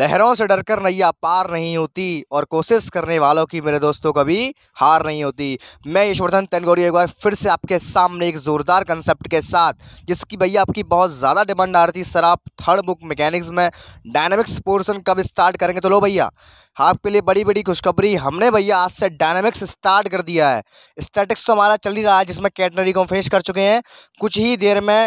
लहरों से डरकर नैया पार नहीं होती और कोशिश करने वालों की मेरे दोस्तों कभी हार नहीं होती मैं यशवर्धन तेनगोरी एक बार फिर से आपके सामने एक ज़ोरदार कंसेप्ट के साथ जिसकी भैया आपकी बहुत ज़्यादा डिमांड आ रही थी सर आप थर्ड बुक मैकेनिक्स में डायनामिक्स पोर्सन कब स्टार्ट करेंगे तो लो भैया आपके लिए बड़ी बड़ी खुशखबरी हमने भैया आज से डायनामिक्स स्टार्ट कर दिया है स्टैटिक्स तो हमारा चल ही रहा है जिसमें कैटनरी को फिनिश कर चुके हैं कुछ ही देर में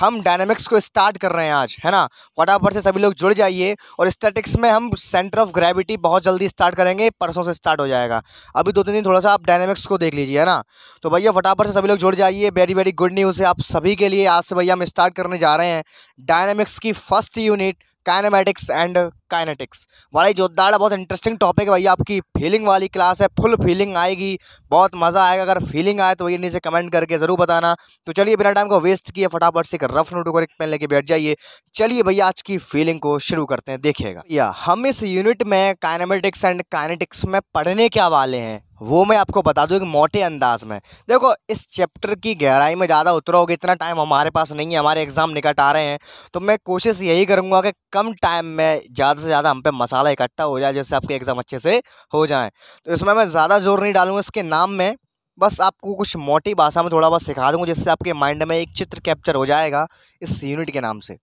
हम डायनेमिक्स को स्टार्ट कर रहे हैं आज है ना फटाफट से सभी लोग जुड़ जाइए और स्टैटिक्स में हम सेंटर ऑफ ग्रेविटी बहुत जल्दी स्टार्ट करेंगे परसों से स्टार्ट हो जाएगा अभी दो तीन दिन थोड़ा सा आप डायनामिक्स को देख लीजिए है ना तो भैया फटाफट से सभी लोग जुड़ जाइए वेरी वेरी गुड न्यूज़ है आप सभी के लिए आज से भैया हम स्टार्ट करने जा रहे हैं डायनेमिक्स की first unit kinematics and kinetics बड़ा ही जोरदार है बहुत इंटरेस्टिंग टॉपिक है भैया आपकी फीलिंग वाली क्लास है फुल फीलिंग आएगी बहुत मज़ा आएगा अगर फीलिंग आए तो भैया नीचे कमेंट करके ज़रूर बताना तो चलिए बिना टाइम को वेस्ट किए फटाफट से एक रफ नोट को एक पेन लेके बैठ जाइए चलिए भैया आज की फीलिंग को शुरू करते हैं देखिएगा या हम इस यूनिट में काइनेमेटिक्स एंड काइनेटिक्स में पढ़ने क्या वाले हैं वो मैं आपको बता दूँ एक मोटे अंदाज में देखो इस चैप्टर की गहराई में ज़्यादा उतरोगे इतना टाइम हमारे पास नहीं है हमारे एग्ज़ाम निकट आ रहे हैं तो मैं कोशिश यही करूँगा कि कम टाइम में ज़्यादा सबसे ज़्यादा हम पे मसाला इकट्ठा हो जाए जैसे आपके एग्ज़ाम अच्छे से हो जाए तो इसमें मैं ज़्यादा जोर नहीं डालूँगा इसके नाम में बस आपको कुछ मोटी भाषा में थोड़ा बहुत सिखा दूँगा जिससे आपके माइंड में एक चित्र कैप्चर हो जाएगा इस यूनिट के नाम से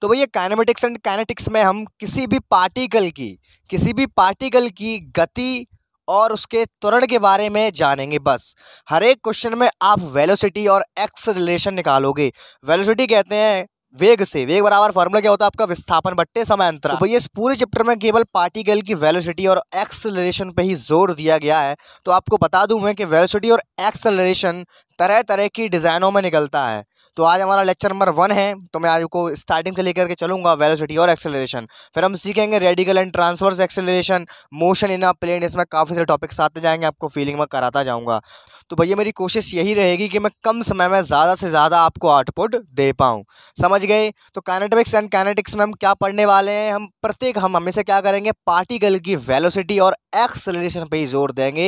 तो भैया काइनेमेटिक्स एंड काइनेटिक्स में हम किसी भी पार्टिकल की किसी भी पार्टिकल की गति और उसके त्वरण के बारे में जानेंगे बस हर एक क्वेश्चन में आप वेलोसिटी और एक्स रिलेशन निकालोगे वेलोसिटी कहते हैं वेग से वेग बराबर फॉर्मूला क्या होता है आपका विस्थापन बट्टे समय अंतर हाँ। तो इस पूरे चैप्टर में केवल पार्टिकल की वेलोसिटी और एक्सलरेशन पे ही जोर दिया गया है तो आपको बता दूं मैं कि वेलोसिटी और एक्सलरेशन तरह तरह की डिज़ाइनों में निकलता है तो आज हमारा लेक्चर नंबर वन है तो मैं आज को स्टार्टिंग से लेकर के चलूंगा वेलोसिटी और एक्सेलरेशन फिर हम सीखेंगे radical and transverse acceleration motion in a plane इसमें काफ़ी सारे टॉपिक्स आते जाएंगे आपको फीलिंग में कराता जाऊँगा तो भैया मेरी कोशिश यही रहेगी कि मैं कम समय में ज़्यादा से ज़्यादा आपको आउटपुट दे पाऊँ समझ गए तो कैनेटिक्स एंड कैनेटिक्स में हम क्या पढ़ने वाले हैं हम प्रत्येक हम हमेशा क्या करेंगे पार्टिकल की वेलोसिटी और एक्सेलरेशन पर ही जोर देंगे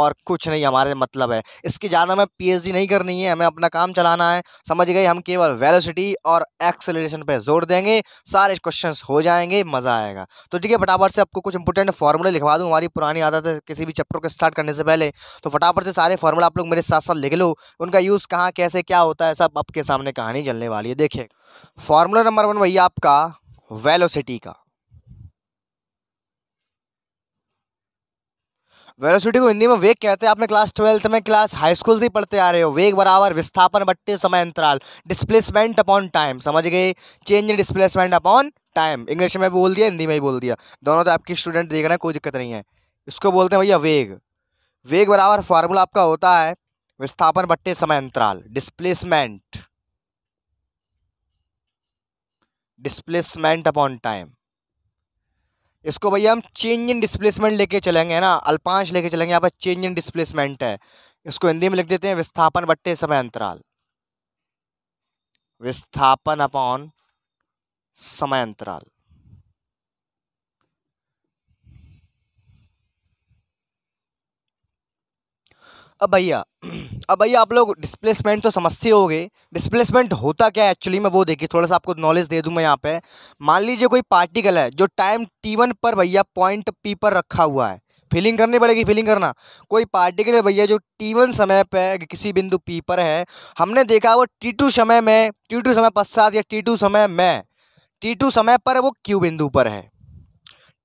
और कुछ नहीं हमारे मतलब है इसकी ज़्यादा हमें पी नहीं करनी है हमें अपना काम चलाना है समझ समझ गए हम केवल वेलोसिटी और एक्सेलरेशन पे जोर देंगे सारे क्वेश्चन हो जाएंगे मज़ा आएगा तो ठीक है फटाफट से आपको कुछ इंपोर्टेंट फार्मूले लिखवा दूँ हमारी पुरानी आदत है किसी भी चैप्टर को स्टार्ट करने से पहले तो फटाफट से सारे फार्मूला आप लोग मेरे साथ साथ लिख लो उनका यूज़ कहाँ कैसे क्या होता है सब आपके सामने कहानी चलने वाली है देखिए फार्मूला नंबर वन वही आपका वेलोसिटी का वेलोसिटी को हिंदी में वेग कहते हैं आपने क्लास ट्वेल्थ में क्लास हाई स्कूल से पढ़ते आ रहे हो वेग बराबर विस्थापन बट्टे समय अंतराल डिस्प्लेसमेंट अपॉन टाइम समझ गए change in displacement upon time English में बोल दिया हिंदी में भी बोल दिया दोनों तो आपके स्टूडेंट देख रहे हैं कोई दिक्कत नहीं है इसको बोलते हैं भैया वेग वेग बराबर फार्मूला आपका होता है विस्थापन बट्टे समय अंतराल डिस्प्लेसमेंट डिस्प्लेसमेंट अपॉन टाइम इसको भैया हम चेंज इन डिस्प्लेसमेंट लेके चलेंगे है ना अल्पांश लेके चलेंगे यहाँ पर चेंज इन डिस्प्लेसमेंट है इसको हिंदी में लिख देते हैं विस्थापन बट्टे समय अंतराल विस्थापन अपॉन समय अंतराल अब भैया अब भैया आप लोग डिस्प्लेसमेंट तो समझते गए डिस्प्लेसमेंट होता क्या है एक्चुअली मैं वो देखिए थोड़ा सा आपको नॉलेज दे दूँ मैं यहाँ पे मान लीजिए कोई पार्टिकल है जो टाइम टी वन पर भैया पॉइंट पी पर रखा हुआ है फीलिंग करनी पड़ेगी फीलिंग करना कोई पार्टिकल है भैया जो टी वन समय पर किसी बिंदु पी पर है हमने देखा वो टी टू समय में टी टू समय पश्चात या टी टू समय में टी टू समय पर वो क्यू बिंदु पर है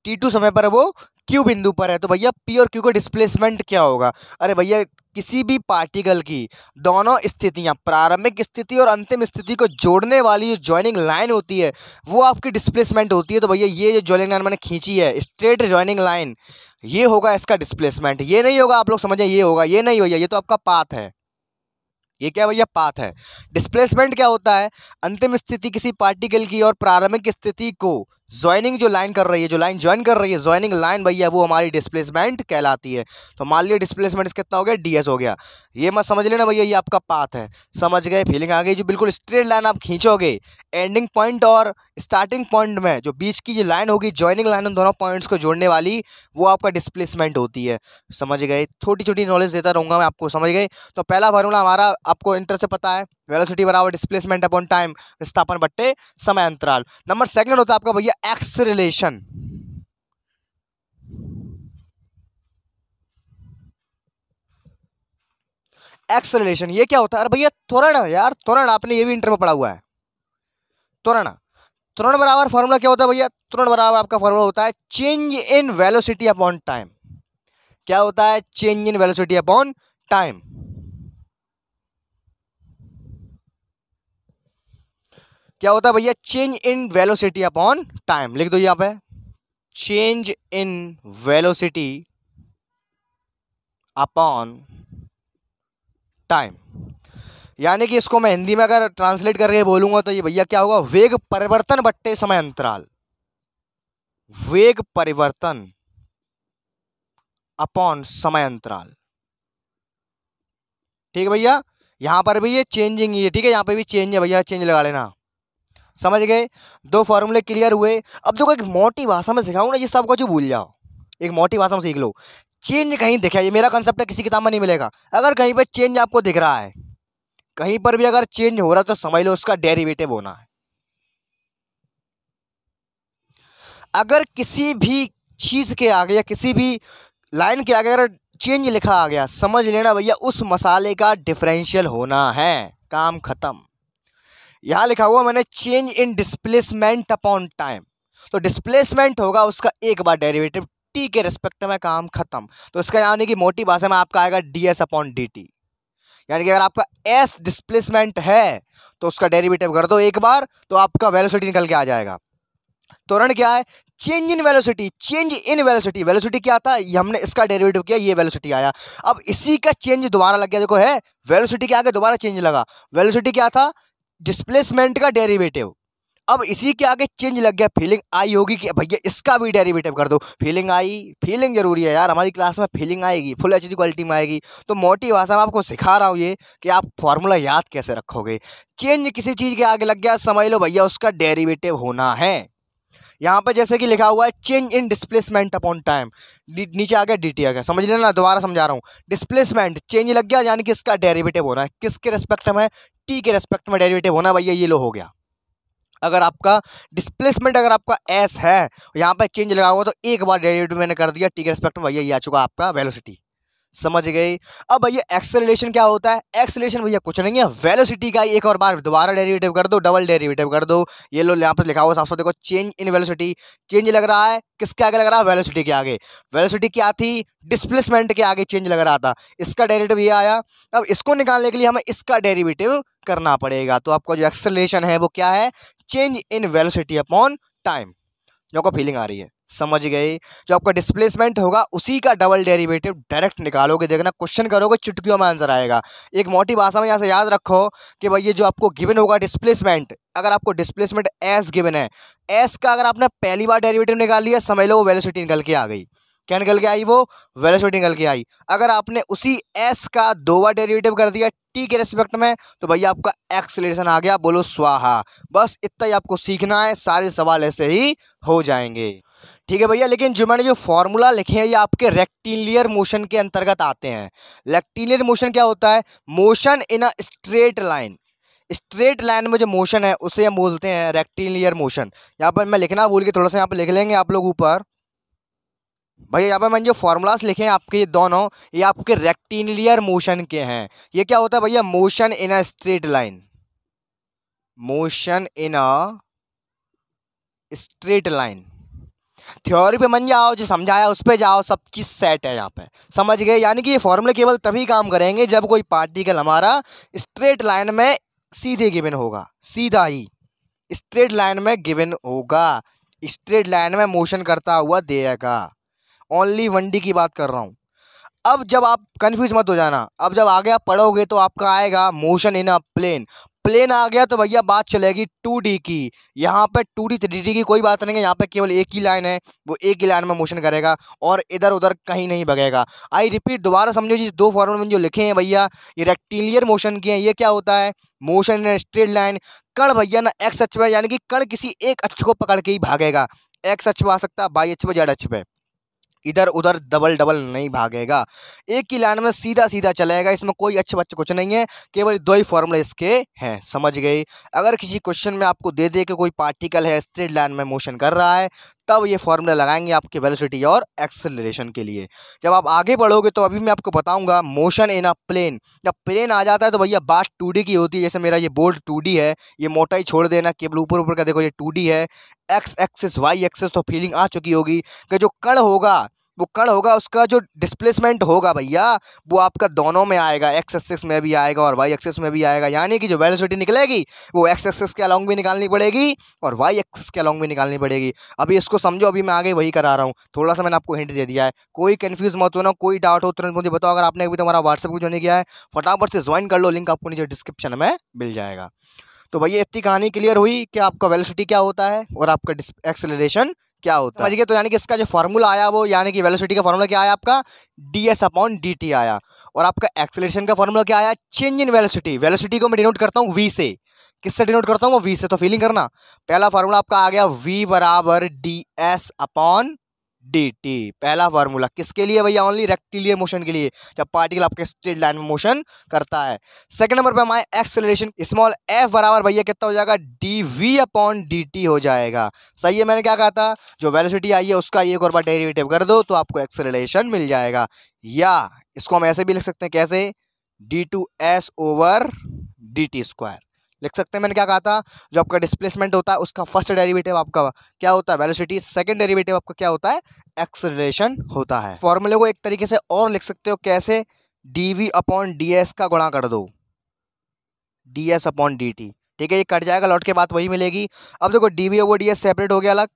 टी टू समय पर वो क्यू बिंदु पर है तो भैया पी और क्यू का डिस्प्लेसमेंट क्या होगा अरे भैया किसी भी पार्टिकल की दोनों स्थितियां प्रारंभिक स्थिति और अंतिम स्थिति को जोड़ने वाली जो ज्वाइनिंग लाइन होती है वो आपकी डिस्प्लेसमेंट होती है तो भैया ये जो ज्वाइनिंग लाइन मैंने खींची है स्ट्रेट ज्वाइनिंग लाइन ये होगा इसका डिस्प्लेसमेंट ये नहीं होगा आप लोग समझें ये होगा ये नहीं भैया ये तो आपका पाथ है ये क्या भैया पाथ है डिस्प्लेसमेंट क्या होता है अंतिम स्थिति किसी पार्टिकल की और प्रारंभिक स्थिति को ज्वाइनिंग जो लाइन कर रही है जो लाइन ज्वाइन कर रही है ज्वाइनिंग लाइन भैया वो हमारी डिस्प्लेसमेंट कहलाती है तो मान लिया डिस्प्लेसमेंट कितना हो गया डीएस हो गया ये मत समझ लेना भैया ये आपका पाथ है समझ गए फीलिंग आ गई जो बिल्कुल स्ट्रेट लाइन आप खींचोगे एंडिंग पॉइंट और स्टार्टिंग पॉइंट में जो बीच की जो लाइन होगी ज्वाइनिंग लाइन उन दोनों पॉइंट्स को जोड़ने वाली वो आपका डिस्प्लेसमेंट होती है समझ गए छोटी छोटी नॉलेज देता रहूँगा मैं आपको समझ गए तो पहला फार्मूला हमारा आपको इंटर से पता है वेलोसिटी बराबर डिस्प्लेसमेंट अपॉन टाइम विस्थापन बट्टे समय अंतराल नंबर सेकंड होता है आपका भैया एक्स रिलेशन एक्स रिलेशन ये क्या होता है अरे भैया त्वरण यार त्वरण आपने ये भी इंटर में पढ़ा हुआ है त्वरण त्वरण बराबर फॉर्मूला क्या होता है भैया त्वरण बराबर आपका फॉर्मूला होता है change in velocity upon time क्या होता है change in velocity upon time क्या होता है भैया change in velocity upon time लिख दो यहां पे change in velocity upon time यानी कि इसको मैं हिंदी में अगर ट्रांसलेट करके बोलूंगा तो ये भैया क्या होगा वेग परिवर्तन बट्टे समय अंतराल वेग परिवर्तन अपॉन समय अंतराल ठीक है भैया यहां पर भी ये चेंजिंग ही है ठीक है यहां पे भी चेंज है भैया चेंज लगा लेना समझ गए दो फार्मूले क्लियर हुए अब देखो एक मोटी भाषा में सिखाऊँ ना ये सब कुछ भूल जाओ एक मोटी भाषा में सीख लो चेंज कहीं दिखा ये मेरा कंसेप्ट है किसी किताब में नहीं मिलेगा अगर कहीं पर चेंज आपको दिख रहा है कहीं पर भी अगर चेंज हो रहा है तो समझ लो उसका डेरिवेटिव होना है अगर किसी भी चीज़ के आगे या किसी भी लाइन के आगे अगर चेंज लिखा आ गया समझ लेना भैया उस मसाले का डिफरेंशियल होना है काम ख़त्म यहाँ लिखा हुआ मैंने change in displacement upon time तो डिस्प्लेसमेंट होगा उसका एक बार डेरिवेटिव टी के रिस्पेक्ट में काम खत्म तो इसका यानी कि मोटी भाषा में आपका आएगा D S upon D T यानी कि अगर आपका एस डिस्प्लेसमेंट है तो उसका डेरिवेटिव कर दो एक बार तो आपका वेलोसिटी निकल के आ जाएगा तोरण क्या है change in velocity change in velocity velocity क्या था ये हमने इसका डेरिवेटिव किया ये वेलोसिटी आया अब इसी का चेंज दोबारा लग गया देखो है वेलोसिटी के आगे दोबारा चेंज लगा वेलोसिटी क्या था डिस्प्लेसमेंट का डेरिवेटिव अब इसी के आगे चेंज लग गया फीलिंग आई होगी कि भैया इसका भी डेरिवेटिव कर दो फीलिंग आई फीलिंग जरूरी है यार हमारी क्लास में फीलिंग आएगी फुल एच क्वालिटी में आएगी तो मोटी भाषा में आपको सिखा रहा हूँ ये कि आप फॉर्मूला याद कैसे रखोगे चेंज किसी चीज़ के आगे लग गया समझ लो भैया उसका डेरीवेटिव होना है यहाँ पर जैसे कि लिखा हुआ है change in displacement upon time नीचे आ गया डी टी आ गया समझ लेना दोबारा समझा रहा हूँ डिस्प्लेसमेंट चेंज लग गया यानी कि इसका डेरिवेटिव हो रहा है किसके रिस्पेक्ट में टी के रेस्पेक्ट में डेरिवेटिव होना भैया ये लो हो गया अगर आपका डिस्प्लेसमेंट अगर आपका एस है यहाँ पर चेंज लगा हुआ तो एक बार डेरिवेटिव मैंने कर दिया टी के रेस्पेक्ट में भैया ये आ चुका आपका वेलोसिटी समझ गए अब भैया एक्सेलेशन क्या होता है एक्सेलेशन भैया कुछ नहीं है वेलोसिटी का एक और बार दोबारा डेरिवेटिव कर दो डबल डेरिवेटिव कर दो ये लो यहाँ पर लिखा हुआ साफ साफ देखो चेंज इन वेलोसिटी चेंज लग रहा है किसके आगे लग रहा है वेलोसिटी के आगे वेलोसिटी क्या थी डिस्प्लेसमेंट के आगे चेंज लग रहा था इसका डेरिवेटिव ये आया अब इसको निकालने के लिए हमें इसका डेरीवेटिव करना पड़ेगा तो आपका जो एक्सलेशन है वो क्या है change in velocity upon time जो आपको फीलिंग आ रही है समझ गए जो आपका डिस्प्लेसमेंट होगा उसी का डबल डेरिवेटिव डायरेक्ट निकालोगे देखना क्वेश्चन करोगे चुटकियों में आंसर आएगा एक मोटी भाषा में यहाँ से याद रखो कि भाई ये जो आपको गिवन होगा डिस्प्लेसमेंट अगर आपको डिस्प्लेसमेंट एस गिवन है एस का अगर आपने पहली बार डेरिवेटिव निकाल लिया समझ लो वो वेलोसिटी निकल के आ गई क्या निकल के आई वो वेलोसिटी निकल के आई अगर आपने उसी एस का दो बार डेरिवेटिव कर दिया टी के रेस्पेक्ट में तो भैया आपका एक्सलेशन आ गया बोलो स्वाहा बस इतना ही आपको सीखना है सारे सवाल ऐसे ही हो जाएंगे ठीक है भैया लेकिन जो मैंने जो फॉर्मूला लिखे हैं ये आपके रेक्टिलियर मोशन के अंतर्गत आते हैं रेक्टिलियर मोशन क्या होता है motion in a straight line straight line में जो मोशन है उसे हम बोलते हैं रेक्टिलियर मोशन यहाँ पर मैं लिखना भूल के थोड़ा सा यहाँ पर लिख लेंगे आप लोग ऊपर भैया यहाँ पर मैंने जो फार्मूलाज लिखे हैं आपके ये दोनों ये आपके रेक्टिनियर मोशन के हैं ये क्या होता है भैया motion in a straight line motion in a straight line theory पे मन जाओ जो समझाया उस पर जाओ सब चीज़ सेट है यहाँ पे समझ गए यानी कि ये फॉर्मूले केवल तभी काम करेंगे जब कोई पार्टिकल हमारा स्ट्रेट लाइन में सीधे गिवन होगा सीधा ही स्ट्रेट लाइन में गिवन होगा स्ट्रेट लाइन में मोशन करता हुआ देगा ओनली वन डी की बात कर रहा हूँ अब जब आप कन्फ्यूज मत हो जाना अब जब आगे आप पढ़ोगे तो आपका आएगा motion in a plane plane आ गया तो भैया बात चलेगी टू डी की यहाँ पे टू डी थ्री डी की कोई बात नहीं है यहाँ पे केवल एक ही लाइन है वो एक ही लाइन में मोशन करेगा और इधर उधर कहीं नहीं भगेगा आई रिपीट दोबारा समझो जी दो फॉर्मूले में जो लिखे हैं भैया ये रेक्टिलियर मोशन के हैं ये क्या होता है मोशन इन स्ट्रेट लाइन कण भैया ना एक्स अच पे यानी कि कण किसी एक अच्छ को पकड़ के ही भागेगा एक्स अक्ष आ सकता है बाई अक्ष पे जेड अक्ष पे इधर उधर डबल डबल नहीं भागेगा एक ही लाइन में सीधा सीधा चलेगा इसमें कोई अच्छे बच्चे कुछ नहीं है केवल दो ही फॉर्मूले इसके हैं समझ गई अगर किसी क्वेश्चन में आपको दे दे के कोई पार्टिकल है स्ट्रेट लाइन में मोशन कर रहा है तब ये फॉर्मूला लगाएंगे आपके वेलोसिटी और एक्सेलरेशन के लिए जब आप आगे बढ़ोगे तो अभी मैं आपको बताऊंगा मोशन इन अ प्लेन जब प्लेन आ जाता है तो भैया बात टू की होती है जैसे मेरा ये बोर्ड टू है ये मोटाई छोड़ देना केवल ऊपर ऊपर का देखो ये टू है एक्स एक्सेस वाई एक्सेस तो फीलिंग आ चुकी होगी कि जो कण होगा वो कण होगा उसका जो डिस्प्लेसमेंट होगा भैया वो आपका दोनों में आएगा एक्स एक्सेस में भी आएगा और वाई एक्सेस में भी आएगा यानी कि जो वेलोसिटी निकलेगी वो एक्स एक्सेस के अलॉन्ग भी निकालनी पड़ेगी और वाई एक्सेस के अलॉन्ग भी निकालनी पड़ेगी अभी इसको समझो अभी मैं आगे वही करा रहा हूँ थोड़ा सा मैंने आपको हिंट दे दिया है कोई कन्फ्यूज़ मत होना कोई डाउट हो तुरंत मुझे बताओ अगर आपने अभी तुम्हारा व्हाट्सअप जो नहीं किया है फटाफट से ज्वाइन कर लो लिंक आपको नीचे डिस्क्रिप्शन में मिल जाएगा तो भैया इतनी कहानी क्लियर हुई कि आपका वेलोसिटी क्या होता है और आपका एक्सेलरेशन क्या होता है तो यानी कि इसका जो फॉर्मूला आया वो यानी कि वेलोसिटी का फॉर्मूला क्या आया आपका D S upon D T आया और आपका एक्सेलेशन का फॉर्मूला क्या आया चेंज इन वेलोसिटी वेलोसिटी को मैं डिनोट करता हूँ वी से किससे डिनोट करता हूँ वो वी से तो फीलिंग करना पहला फॉर्मूला आपका आ गया वी बराबर D S upon D T पहला फार्मूला किसके लिए भैया ओनली रेक्टिलियर मोशन के लिए जब पार्टिकल आपके स्ट्रेट लाइन में मोशन करता है सेकंड नंबर पे हमारे एक्सेलरेशन स्मॉल एफ बराबर भैया कितना हो जाएगा D we upon D T हो जाएगा सही है मैंने क्या कहा था जो वेलोसिटी आई है उसका एक और बार डेरिवेटिव कर दो तो आपको एक्सेलरेशन मिल जाएगा या इसको हम ऐसे भी लिख सकते हैं कैसे D two S over D T square लिख सकते हैं मैंने क्या कहा था जो आपका डिस्प्लेसमेंट होता है उसका फर्स्ट डेरिवेटिव आपका क्या होता है वेलोसिटी सेकंड डेरिवेटिव आपका क्या होता है एक्सलेशन होता है फॉर्मूले को एक तरीके से और लिख सकते हो कैसे D we upon D S का गुणा कर दो D S upon D T ठीक है ये कट जाएगा लौट के बाद वही मिलेगी अब देखो D we over D S separate हो गया अलग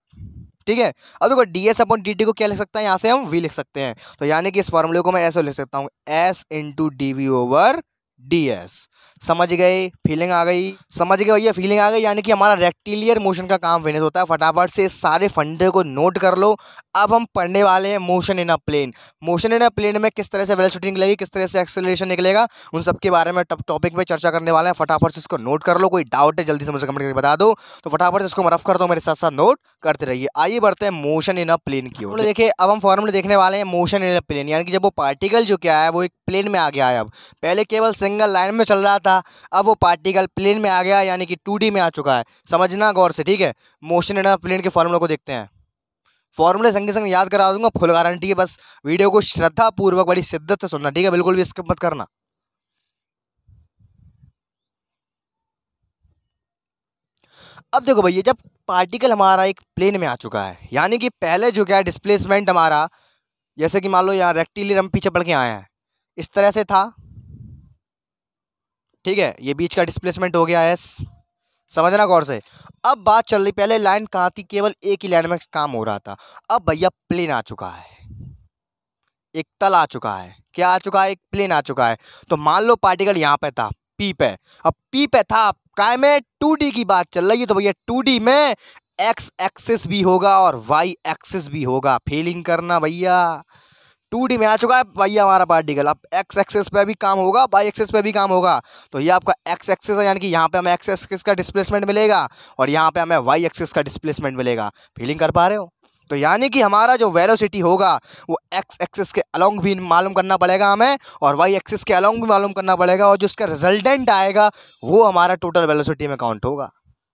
ठीक है अब देखो D S upon D T को क्या लिख सकते हैं यहाँ से हम वी लिख सकते हैं तो यानी कि इस फॉर्मूले को मैं ऐसे लिख सकता हूँ S into D we over D S समझ गए फीलिंग आ गई समझ गए भैया फीलिंग आ गई यानी कि हमारा रेक्टिलियर मोशन का काम फिनिश होता है फटाफट से सारे फंडे को नोट कर लो अब हम पढ़ने वाले हैं motion in a plane motion in a plane में किस तरह से वेलोसिटी निकलेगी किस तरह से एक्सेलरेशन निकलेगा उन सब के बारे में टॉपिक पे चर्चा करने वाले हैं फटाफट से इसको नोट कर लो कोई डाउट है जल्दी से मुझे कमेंट करके बता दो तो फटाफट से इसको मैं रफ करता हूँ मेरे साथ साथ नोट करते रहिए आइए बढ़ते हैं मोशन इन अ प्लेन की ओर देखिए अब हम फॉर्मूले देखने वाले हैं मोशन इन अ प्लेन यानी कि जब वो पार्टिकल जो क्या है वो एक प्लेन में आ गया है अब पहले केवल सिंगल लाइन में चल रहा था अब वो पार्टिकल प्लेन में आ गया यानी कि टू में आ चुका है समझना गौर से ठीक है मोशन इन अ प्लेन के फॉर्मूले को देखते हैं फॉर्मूले संगे संग याद करा दूंगा फुल गारंटी है बस वीडियो को श्रद्धा पूर्वक बड़ी शिद्दत से सुनना ठीक है बिल्कुल भी स्किप मत करना अब देखो भैया जब पार्टिकल हमारा एक प्लेन में आ चुका है यानी कि पहले जो क्या है डिस्प्लेसमेंट हमारा जैसे कि मान लो यहाँ रेक्टिलियर हम पीछे पड़ के आए हैं इस तरह से था ठीक है ये बीच का डिस्प्लेसमेंट हो गया एस समझना गौर से अब बात चल रही पहले लाइन कहाँ थी केवल एक ही लाइन में काम हो रहा था अब भैया प्लेन आ चुका है एक तल आ चुका है क्या आ चुका है एक प्लेन आ चुका है तो मान लो पार्टिकल यहाँ पे था पी पे अब पी पे था काय में टू डी की बात चल रही है तो भैया टू डी में एक्स एक्सिस भी होगा और वाई एक्सिस भी होगा फीलिंग करना भैया टू डी में आ चुका है भाई हमारा पार्टिकल अब एक्स एक्सेस पे भी काम होगा बाई एक्सेस पे भी काम होगा तो ये आपका एक्स एक्सेस है यानी कि यहाँ पे हमें एक्स एक्सेस का डिस्प्लेसमेंट मिलेगा और यहाँ पे हमें वाई एक्सेस का डिस्प्लेसमेंट मिलेगा फीलिंग कर पा रहे हो तो यानी कि हमारा जो वेलोसिटी होगा वो एक्स एक्सेस के अलॉन्ग भी मालूम करना पड़ेगा हमें और वाई एक्सेस के अलॉन्ग भी मालूम करना पड़ेगा और जो उसका रिजल्टेंट आएगा वो हमारा टोटल वेलोसिटी में काउंट होगा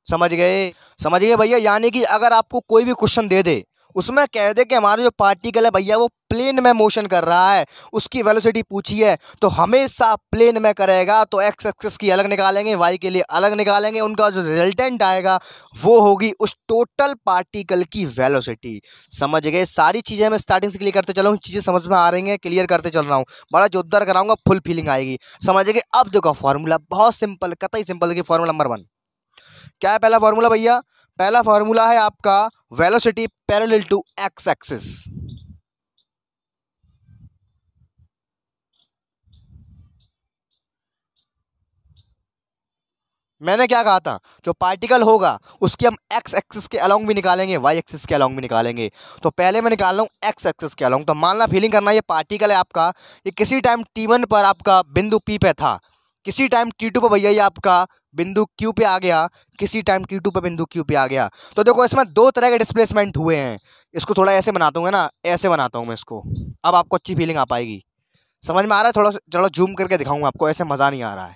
समझ गए समझ गए भैया यानी कि अगर आपको कोई भी क्वेश्चन दे दे उसमें कह दे कि हमारा जो पार्टिकल है भैया वो प्लेन में मोशन कर रहा है उसकी वेलोसिटी है तो हमेशा प्लेन में करेगा तो एक्स एक्सेस की अलग निकालेंगे वाई के लिए अलग निकालेंगे उनका जो रिजल्टेंट आएगा वो होगी उस टोटल पार्टिकल की वेलोसिटी समझ गए सारी चीज़ें मैं स्टार्टिंग से क्लियर करते चल रहा हूँ चीज़ें समझ में आ रही हैं क्लियर करते चल रहा हूँ बड़ा जोरदार कराऊंगा फुल फीलिंग आएगी समझ गए अब देखो फार्मूला बहुत सिंपल कतई सिंपल देखिए फार्मूला नंबर वन क्या है पहला फार्मूला भैया पहला फार्मूला है आपका velocity parallel to X axis मैंने क्या कहा था जो पार्टिकल होगा उसकी हम एक्स एक्सिस के अलोंग भी निकालेंगे वाई एक्सिस के अलोंग भी निकालेंगे तो पहले मैं निकाल रहा हूँ एक्स एक्सिस के अलोंग तो मानना फीलिंग करना ये पार्टिकल है आपका ये किसी टाइम टी वन पर आपका बिंदु पी पे था किसी टाइम टी टू पर भैया ये आपका बिंदु क्यू पे आ गया किसी टाइम टी टू पर बिंदु क्यू पे आ गया तो देखो इसमें दो तरह के डिस्प्लेसमेंट हुए हैं इसको थोड़ा ऐसे बनाता हूँ ना ऐसे बनाता हूँ मैं इसको अब आपको अच्छी फीलिंग आ पाएगी समझ में आ रहा है थोड़ा चलो जूम करके दिखाऊंगा आपको ऐसे मज़ा नहीं आ रहा है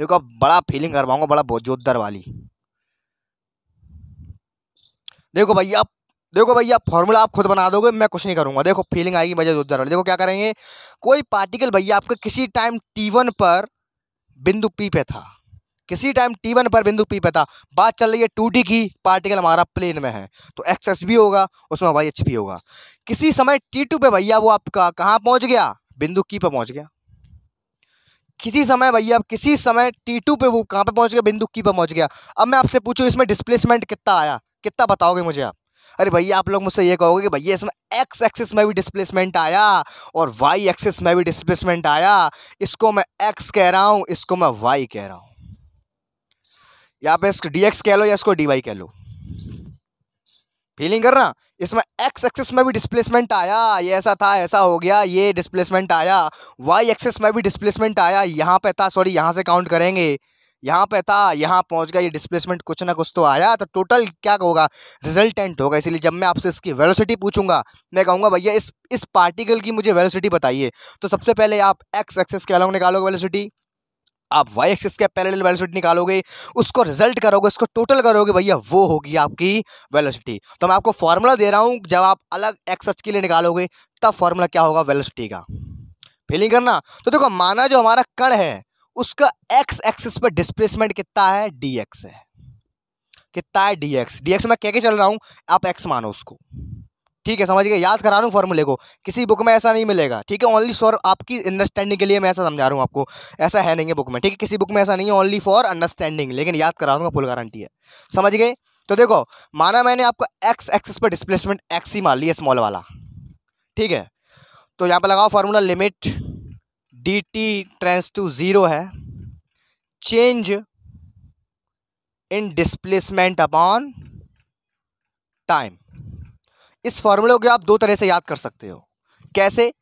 देखो अब बड़ा फीलिंग करवाऊंगा बड़ा बहुत जोरदार वाली देखो भैया देखो भैया फॉर्मूला आप खुद बना दोगे मैं कुछ नहीं करूँगा देखो फीलिंग आएगी मजा जोरदार वाली देखो क्या करेंगे कोई पार्टिकल भैया आपका किसी टाइम टी वन पर बिंदु पी पे था किसी टाइम टी वन पर बिंदु पी पे था बात चल रही है टू डी की पार्टिकल हमारा प्लेन में है तो एक्स एस भी होगा उसमें वाई एच भी होगा किसी समय टी टू पे भैया वो आपका कहाँ पहुँच गया बिंदु की पर पहुँच गया किसी समय भैया किसी समय टी टू पे वो कहाँ पे पहुँच गया बिंदु की पर पहुँच गया अब मैं आपसे पूछूँ इसमें डिस्प्लेसमेंट कितना आया कितना बताओगे मुझे आप अरे भैया आप लोग मुझसे ये कहोगे कि भैया इसमें एक्स एक्सिस में भी डिस्प्लेसमेंट आया और वाई एक्सिस में भी डिस्प्लेसमेंट आया इसको मैं एक्स कह रहा हूँ इसको मैं वाई कह रहा हूँ या पे इसको डी कह लो या इसको डी कह लो फीलिंग कर रहा इसमें एक्स एक्सिस में भी डिस्प्लेसमेंट आया ये ऐसा था ऐसा हो गया ये डिस्प्लेसमेंट आया वाई एक्सिस में भी डिस्प्लेसमेंट आया यहाँ पे था सॉरी यहाँ से काउंट करेंगे यहाँ पे था यहाँ पहुँच गया ये डिस्प्लेसमेंट कुछ ना कुछ तो आया तो टोटल क्या होगा रिजल्टेंट होगा इसीलिए जब मैं आपसे इसकी वेलोसिटी पूछूंगा मैं कहूँगा भैया इस इस पार्टिकल की मुझे वेलोसिटी बताइए तो सबसे पहले आप एक्स एक्सेस के अलॉन्ग निकालोगे वेलोसिटी आप वाई एक्सेस के पैरेलल वेलोसिटी निकालोगे उसको रिजल्ट करोगे उसको टोटल करोगे भैया वो होगी आपकी वेलोसिटी तो मैं आपको फॉर्मूला दे रहा हूँ जब आप अलग एच के लिए निकालोगे तब फॉर्मूला क्या होगा वेलोसिटी का फीलिंग करना तो देखो माना जो हमारा कण है उसका एक्स एक्सिस पर डिस्प्लेसमेंट कितना है डी एक्स है कितना है डी एक्स डी एक्स मैं कह के चल रहा हूँ आप एक्स मानो उसको ठीक है समझ गए याद करा रहा हूँ फॉर्मूले को किसी बुक में ऐसा नहीं मिलेगा ठीक है ओनली फॉर आपकी अंडरस्टैंडिंग के लिए मैं ऐसा समझा रहा हूँ आपको ऐसा है नहीं है बुक में ठीक है किसी बुक में ऐसा नहीं है ओनली फॉर अंडरस्टैंडिंग लेकिन याद करा दूँगा फुल गारंटी है समझ गए तो देखो माना मैंने आपको एक्स एक्सिस पर डिस्प्लेसमेंट एक्स ही मान लिया स्मॉल वाला ठीक है तो यहाँ पर लगाओ formula limit D T tends to zero है change in displacement upon time इस फॉर्मूले को आप दो तरह से याद कर सकते हो कैसे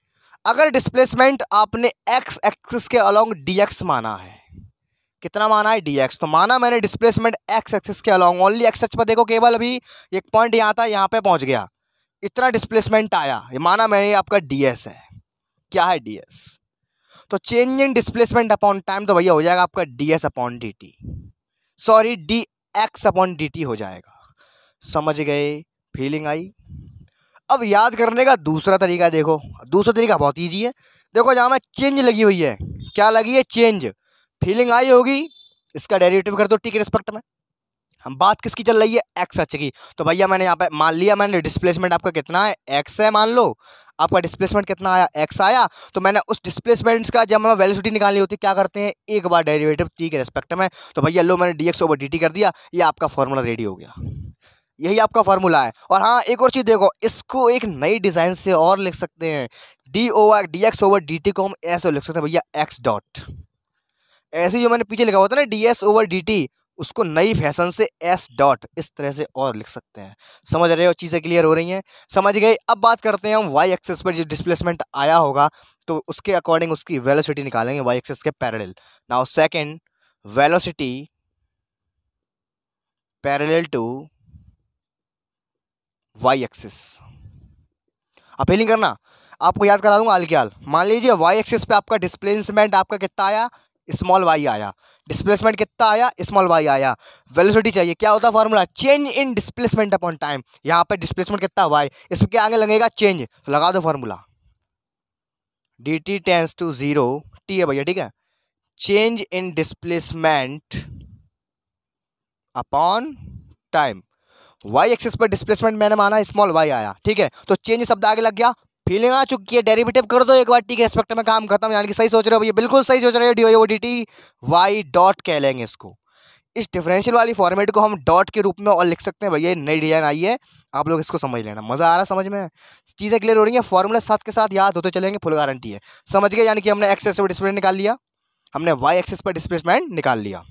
अगर डिस्प्लेसमेंट आपने एक्स एक्सिस के अलोंग डी एक्स माना है कितना माना है डी एक्स तो माना मैंने डिस्प्लेसमेंट एक्स एक्सिस के अलोंग ओनली एक्स एक्स पर देखो केवल अभी एक पॉइंट यहाँ था यहाँ पे पहुँच गया इतना डिस्प्लेसमेंट आया ये माना मैंने आपका डी एस है क्या है डी एस तो change in displacement upon time तो भैया हो जाएगा आपका D S upon D T sorry D x upon D T हो जाएगा समझ गए फीलिंग आई अब याद करने का दूसरा तरीका देखो दूसरा तरीका बहुत ईजी है देखो जहाँ में चेंज लगी हुई है क्या लगी है चेंज फीलिंग आई होगी इसका डेरिवेटिव कर दो टी के रिस्पेक्ट में हम बात किसकी चल रही है एक्स एच की तो भैया मैंने यहाँ पे मान लिया मैंने डिस्प्लेसमेंट आपका कितना है एक्स है मान लो आपका डिस्प्लेसमेंट कितना आया एक्स आया तो मैंने उस डिस्प्लेसमेंट का जब हमें वैल्यूसिटी निकालनी होती है क्या करते हैं एक बार डेरिवेटिव टी के रेस्पेक्ट में तो भैया लो मैंने D x over D T कर दिया ये आपका फार्मूला रेडी हो गया यही आपका फार्मूला है और हाँ एक और चीज़ देखो इसको एक नई डिज़ाइन से और लिख सकते हैं D over D x over D T को हम ऐसे लिख सकते हैं भैया एक्स डॉट ऐसे जो मैंने पीछे लिखा हुआ था ना D S over D T उसको नई फैशन से एस डॉट इस तरह से और लिख सकते हैं समझ रहे हो चीज़ें क्लियर हो रही हैं समझ गए अब बात करते हैं हम वाई एक्सेस पर जो डिस्प्लेसमेंट आया होगा तो उसके अकॉर्डिंग उसकी वेलोसिटी निकालेंगे वाई एक्सेस के parallel now second velocity parallel to Y axis appealing करना आपको याद करा दूंगा हाल के हाल मान लीजिए वाई एक्सेस पे आपका डिस्प्लेसमेंट आपका कितना आया स्मॉल वाई आया डिस्प्लेसमेंट कितना आया स्मॉल वाई आया वेलोसिटी चाहिए क्या होता है formula change in displacement upon time यहाँ पे डिस्प्लेसमेंट कितना वाई इसके आगे लगेगा चेंज तो लगा दो formula d t tends to zero t है भैया ठीक है change in displacement upon time y axis पर डिस्प्लेसमेंट मैंने माना स्मॉल y आया ठीक है तो चेंज शब्द आगे लग गया फीलिंग आ चुकी है डेरिवेटिव कर दो एक बार टी के रेस्पेक्ट में काम खत्म यानी कि सही सोच रहे हो भैया बिल्कुल सही सोच रहे हो d o d t y dot कह लेंगे इसको इस डिफरेंशियल वाली फॉर्मेट को हम डॉट के रूप में और लिख सकते हैं भैया नई डिजाइन आई है आप लोग इसको समझ लेना मज़ा आ रहा समझ में चीज़ें क्लियर हो रही हैं फॉर्मूला साथ के साथ याद होते चलेंगे फुल गारंटी है समझ गए यानी कि हमने एक्सेस पर डिस्प्लेसमेंट निकाल लिया हमने वाई एक्सेस पर डिस्प्लेसमेंट निकाल लिया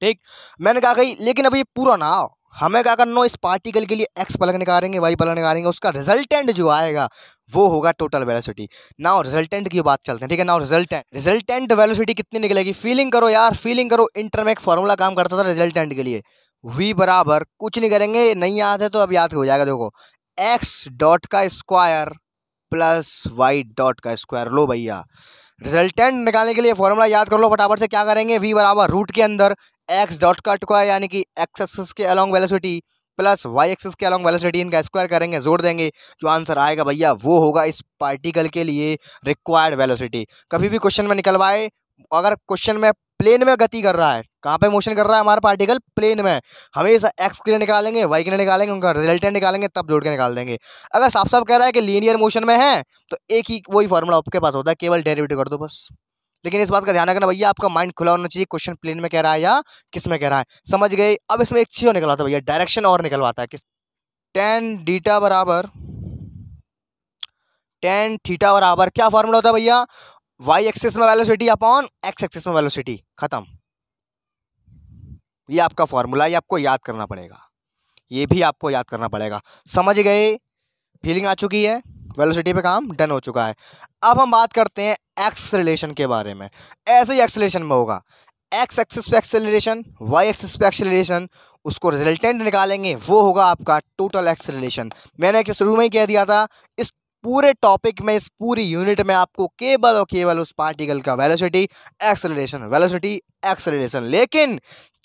ठीक मैंने कहा गई लेकिन अभी पूरा ना हमें क्या करना इस पार्टिकल के लिए एक्स पलक निकालेंगे वाई पलक निकालेंगे उसका रिजल्टेंट जो आएगा वो होगा टोटल वेलोसिटी ना रिजल्टेंट की बात चलते हैं ठीक है ना रिजल्टेंट रिजल्टेंट वेलोसिटी कितनी निकलेगी फीलिंग करो यार फीलिंग करो इंटर में एक फॉर्मूला काम करता था रिजल्टेंट के लिए वी बराबर कुछ नहीं करेंगे नहीं याद है तो अब याद हो जाएगा देखो एक्स डॉट का स्क्वायर प्लस वाई डॉट का स्क्वायर लो भैया रिजल्टेंट निकालने के लिए फॉर्मूला याद कर लो फटाफट से क्या करेंगे वी बराबर रूट के अंदर एक्स डॉट का टुका यानी कि एक्स एक्सेस के along velocity plus y axis के अलॉन्ग वेलोसिटी इनका स्क्वायर करेंगे जोड़ देंगे जो आंसर आएगा भैया वो होगा इस पार्टिकल के लिए रिक्वायर्ड वेलोसिटी कभी भी क्वेश्चन में निकलवाए अगर क्वेश्चन में प्लेन में गति कर रहा है कहाँ पे मोशन कर रहा है हमारा पार्टिकल प्लेन में हमेशा एक्स के लिए निकालेंगे वाई के लिए निकालेंगे उनका रिजल्टेंट निकालेंगे तब जोड़ के निकाल देंगे अगर साफ साफ कह रहा है कि लीनियर मोशन में है तो एक ही वही फॉर्मूला आपके पास होता है केवल डेरिवेटिव कर दो बस लेकिन इस बात का ध्यान रखना भैया आपका माइंड खुला होना चाहिए क्वेश्चन प्लेन में कह रहा है या किस में कह रहा है समझ गए अब इसमें एक चीज़ और निकलवाता है भैया डायरेक्शन और निकलवाता है किस टेन डीटा बराबर टेन थीटा बराबर क्या फॉर्मूला होता है भैया वाई एक्सिस में वेलोसिटी अपॉन एक्स एक्सिस में वेलोसिटी खत्म ये आपका फॉर्मूला ये आपको याद करना पड़ेगा ये भी आपको याद करना पड़ेगा समझ गए फीलिंग आ चुकी है वेलोसिटी पे काम डन हो चुका है अब हम बात करते हैं एक्स रिलेशन के बारे में ऐसे ही एक्सलेशन में होगा एक्स एक्सिस पे एक्सेलरेशन वाई एक्सिस पे एक्सेलरेशन उसको रिजल्टेंट निकालेंगे वो होगा आपका टोटल एक्स रिलेशन मैंने शुरू में ही कह दिया था इस पूरे टॉपिक में इस पूरी यूनिट में आपको केवल और केवल उस पार्टिकल का वेलोसिटी एक्सेलरेशन वेलोसिटी एक्सेलरेशन लेकिन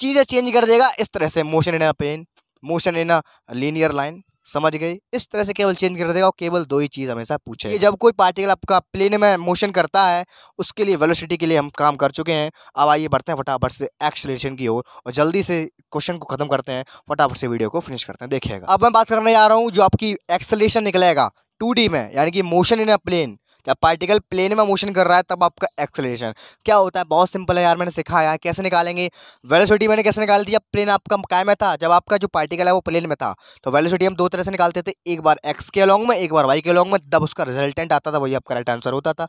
चीज़ें चेंज कर देगा इस तरह से motion in a plane motion in a linear line समझ गए इस तरह से केवल चेंज कर देगा और केवल दो ही चीज़ हमेशा पूछे जब कोई पार्टिकल आपका प्लेन में मोशन करता है उसके लिए वेलोसिटी के लिए हम काम कर चुके हैं अब आइए बढ़ते हैं फटाफट से एक्सलेशन की ओर और, और जल्दी से क्वेश्चन को खत्म करते हैं फटाफट से वीडियो को फिनिश करते हैं देखिएगा अब मैं बात करने जा रहा हूँ जो आपकी एक्सलेशन निकलेगा टू में यानी कि मोशन इन अ प्लेन जब पार्टिकल प्लेन में मोशन कर रहा है तब आपका एक्सेलरेशन क्या होता है बहुत सिंपल है यार मैंने सिखाया कैसे निकालेंगे वेलोसिटी मैंने कैसे निकाल दी जब प्लेन आपका काय में था जब आपका जो पार्टिकल है वो प्लेन में था तो वेलोसिटी हम दो तरह से निकालते थे एक बार एक्स के अलॉन्ग में एक बार वाई के अलॉन्ग में तब उसका रिजल्टेंट आता था वही आपका राइट आंसर होता था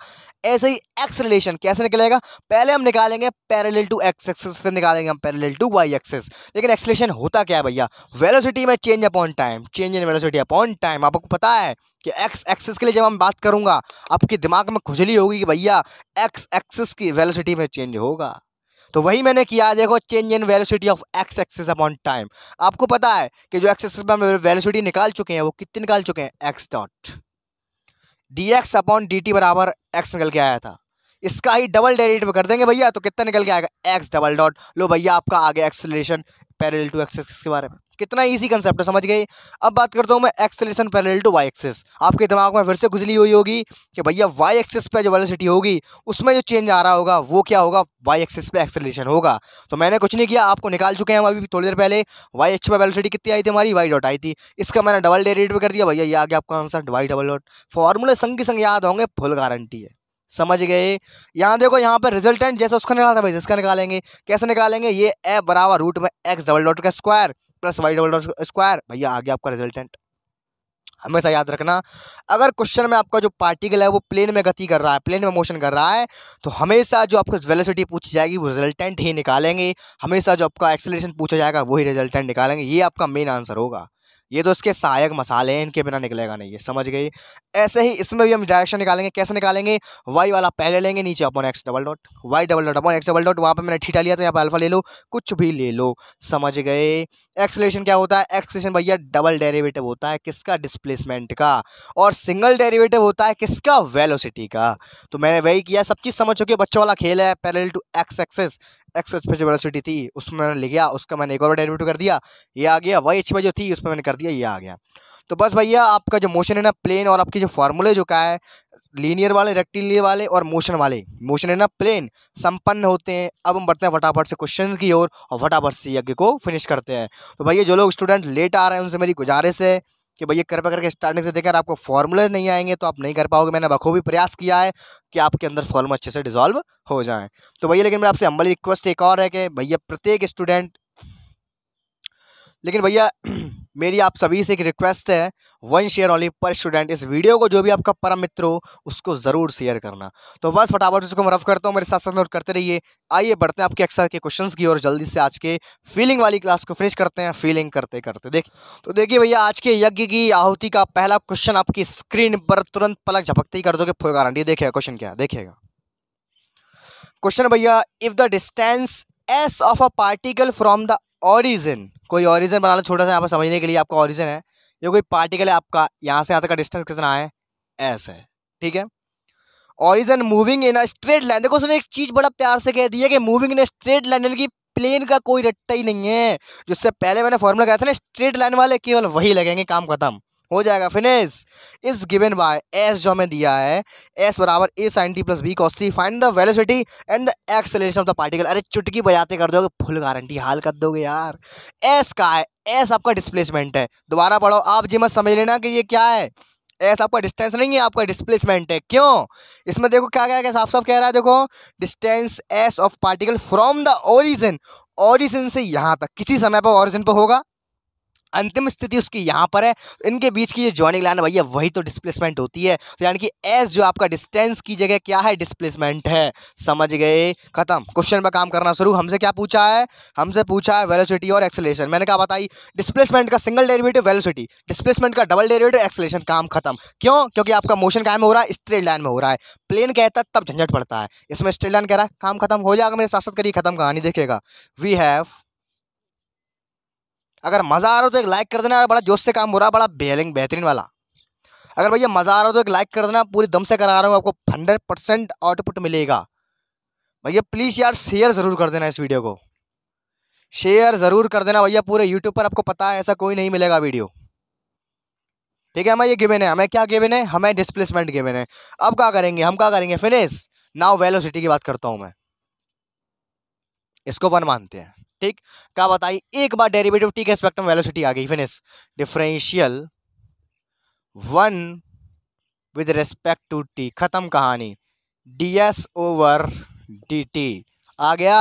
ऐसे ही एक्सलेशन कैसे निकलेगा पहले हम निकालेंगे पैरेलल टू एक्स एक्सेस फिर निकालेंगे हम पैरेलल टू वाई एक्सेस लेकिन एक्सलेशन होता क्या है भैया वेलोसिटी में change upon time change in velocity upon time आपको पता है कि एक्स एक्सिस के लिए जब हम बात करूंगा आपके दिमाग में खुजली होगी कि भैया एक्स एक्सिस की वेलोसिटी में चेंज होगा तो वही मैंने किया देखो change in velocity of x axis upon time आपको पता है कि जो एक्स एक्सिस पर हम वेलोसिटी निकाल चुके हैं वो कितनी निकाल चुके हैं x dot d x upon D t बराबर एक्स निकल के आया था इसका ही डबल डेरिवेटिव कर देंगे भैया तो कितना निकल के आएगा एक्स डबल डॉट लो भैया आपका आगे एक्सेलरेशन पैरेलल टू एक्सेस के बारे में कितना इजी कंसेप्ट है समझ गए अब बात करता हूँ मैं acceleration parallel to Y axis आपके दिमाग में फिर से गुजली हुई होगी कि भैया वाई एक्सेस पे जो वेलोसिटी होगी उसमें जो चेंज आ रहा होगा वो क्या होगा वाई एक्सेस पे एक्सेलेशन होगा तो मैंने कुछ नहीं किया आपको निकाल चुके हैं हम अभी थोड़ी देर पहले वाई एक्स पे वेलोसिटी कितनी आई थी हमारी वाई डॉट आई थी इसका मैंने डबल डेरेटिव कर दिया भैया ये आ गया आपका आंसर वाई डबल डॉट फॉर्मूले संग संग याद होंगे फुल गारंटी है समझ गए यहाँ देखो यहाँ पर रिजल्टेंट जैसे उसका निकाला था भाई निकालेंगे कैसे निकालेंगे ये ए बराबर रूट में एक्स डबल डॉट का square plus y double dot square भैया आ गया आपका रिजल्टेंट हमेशा याद रखना अगर क्वेश्चन में आपका जो पार्टिकल है वो प्लेन में गति कर रहा है प्लेन में मोशन कर रहा है तो हमेशा जो आपको वेलोसिटी पूछी जाएगी वो रिजल्टेंट ही निकालेंगे हमेशा जो आपका एक्सेलरेशन पूछा जाएगा वही रिजल्टेंट निकालेंगे ये आपका मेन आंसर होगा ये तो इसके सहायक मसाले हैं इनके बिना निकलेगा नहीं ये समझ गई ऐसे ही इसमें भी हम डायरेक्शन निकालेंगे कैसे निकालेंगे वाई वाला पहले लेंगे नीचे अपन x double dot y double dot अपन एक्स डबल डॉट वहाँ पर मैंने ठीटा लिया तो यहाँ पर अल्फा ले लो कुछ भी ले लो समझ गए एक्सलेशन क्या होता है एक्सलेशन भैया डबल डेरेवेटिव होता है किसका डिस्प्लेसमेंट का और सिंगल डेरेवेटिव होता है किसका वेलोसिटी का तो मैंने वही किया सब चीज़ समझ चुके बच्चों वाला खेल है parallel to x axis x h पे जो वेलोसिटी थी उसमें मैंने ले गया उसका मैंने एक और डेरिवेटिव कर दिया ये आ गया वाई एच पे जो थी उसमें मैंने कर दिया ये आ गया तो बस भैया आपका जो मोशन है ना प्लेन और आपके जो फार्मूले जो क्या है लीनियर वाले रेक्टिलियर वाले और मोशन वाले मोशन है ना प्लेन संपन्न होते हैं अब हम बढ़ते हैं फटाफट से क्वेश्चन की ओर और फटाफट से यज्ञ को फिनिश करते हैं तो भैया जो लोग स्टूडेंट लेट आ रहे हैं उनसे मेरी गुजारिश है कि भैया कृपया करके स्टार्टिंग से देखें आपको फॉर्मूले नहीं आएंगे तो आप नहीं कर पाओगे मैंने बखूबी प्रयास किया है कि आपके अंदर फॉर्मूला अच्छे से डिजॉल्व हो जाए तो भैया लेकिन मेरा आपसे अम्बली रिक्वेस्ट एक और है कि भैया प्रत्येक स्टूडेंट लेकिन भैया मेरी आप सभी से एक रिक्वेस्ट है वन शेयर ओनली पर स्टूडेंट इस वीडियो को जो भी आपका परम मित्र हो उसको ज़रूर शेयर करना तो बस फटाफट उसको मैं रफ करता हूँ मेरे साथ साथ नोट करते रहिए आइए बढ़ते हैं आपके अक्सर के क्वेश्चंस की और जल्दी से आज के फीलिंग वाली क्लास को फिनिश करते हैं फीलिंग करते करते देख तो देखिए भैया आज के यज्ञ की आहुति का पहला क्वेश्चन आपकी स्क्रीन पर तुरंत पलक झपकते ही कर दोगे फुल गारंटी देखेगा क्वेश्चन क्या देखेगा क्वेश्चन भैया if the distance s of a particle from the origin कोई ऑरिजन बनाना छोटा सा यहाँ पर समझने के लिए आपका ऑरिजन है ये कोई पार्टिकल है आपका यहाँ से यहाँ तक का डिस्टेंस कितना है एस है ठीक है origin moving in straight line देखो उसने एक चीज़ बड़ा प्यार से कह दी है कि मूविंग इन स्ट्रेट लाइन यानी कि प्लेन का कोई रट्टा ही नहीं है जिससे पहले मैंने फॉर्मूला कहा था ना स्ट्रेट लाइन वाले केवल वही लगेंगे काम खत्म हो जाएगा finish is given by s जो हमें दिया है एस बराबर a sine t plus b cos t find the velocity and the acceleration of the particle अरे चुटकी बजाते कर दोगे फुल गारंटी हाल कर दोगे यार एस का है एस आपका डिस्प्लेसमेंट है दोबारा पढ़ो आप जी मत समझ लेना कि ये क्या है एस आपका डिस्टेंस नहीं है आपका डिस्प्लेसमेंट है क्यों इसमें देखो क्या क्या क्या साफ साफ कह रहा है देखो distance s of particle from the origin origin से यहाँ तक किसी समय पर ओरिजिन पर होगा अंतिम स्थिति उसकी यहाँ पर है इनके बीच की जो ज्वाइनिंग लाइन है भैया वही तो डिस्प्लेसमेंट होती है तो यानी कि एस जो आपका डिस्टेंस की जगह क्या है डिस्प्लेसमेंट है समझ गए खत्म क्वेश्चन पर काम करना शुरू हमसे क्या पूछा है हमसे पूछा है वेलोसिटी और एक्सेलेशन मैंने कहा बताई डिस्प्लेसमेंट का सिंगल डेरिवेटिव वेलोसिटी डिस्प्लेसमेंट का डबल डेरिवेटिव एक्सेलेशन काम खत्म क्यों क्योंकि आपका मोशन कायम हो रहा है स्ट्रेट लाइन में हो रहा है प्लेन कहता है तब झंझट पड़ता है इसमें स्ट्रेट लाइन कह रहा है काम खत्म हो जाएगा मेरे साथ साथ करिए खत्म कहानी देखेगा वी हैव अगर मज़ा आ रहा हो तो एक लाइक कर देना बड़ा जोश से काम हो रहा है बड़ा बेहलिंग बेहतरीन वाला अगर भैया मज़ा आ रहा हो तो एक लाइक कर देना पूरी दम से करा रहा हूँ आपको हंड्रेड परसेंट आउटपुट मिलेगा भैया प्लीज़ यार शेयर ज़रूर कर देना इस वीडियो को शेयर ज़रूर कर देना भैया पूरे यूट्यूब पर आपको पता है ऐसा कोई नहीं मिलेगा वीडियो ठीक है हमें ये गिवेन है हमें क्या गिवेन है हमें डिस्प्लेसमेंट गिवेन है अब क्या करेंगे हम क्या करेंगे फिनिश नाउ वेलोसिटी की बात करता हूँ मैं इसको वन मानते हैं ठीक क्या बताइए एक बार डेरिवेटिव टी के में वेलोसिटी आ गई finish differential one with respect to t खत्म कहानी d S over D t आ गया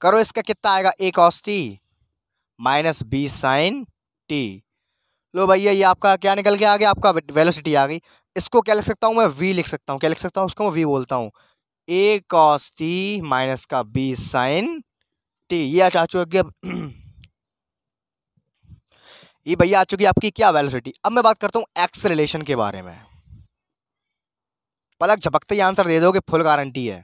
करो इसका कितना आएगा a cos t minus b sine t लो भैया ये आपका क्या निकल के आ गया आपका वेलोसिटी आ गई इसको क्या लिख सकता हूँ मैं वी लिख सकता हूँ क्या लिख सकता हूँ उसको मैं वी बोलता हूँ ए कॉस टी माइनस का बी साइन बेटी ये आ चुकी अब ये भैया आ चुकी है आपकी क्या वेलोसिटी अब मैं बात करता हूँ एक्सलेशन के बारे में पलक झपकते ही आंसर दे दोगे फुल गारंटी है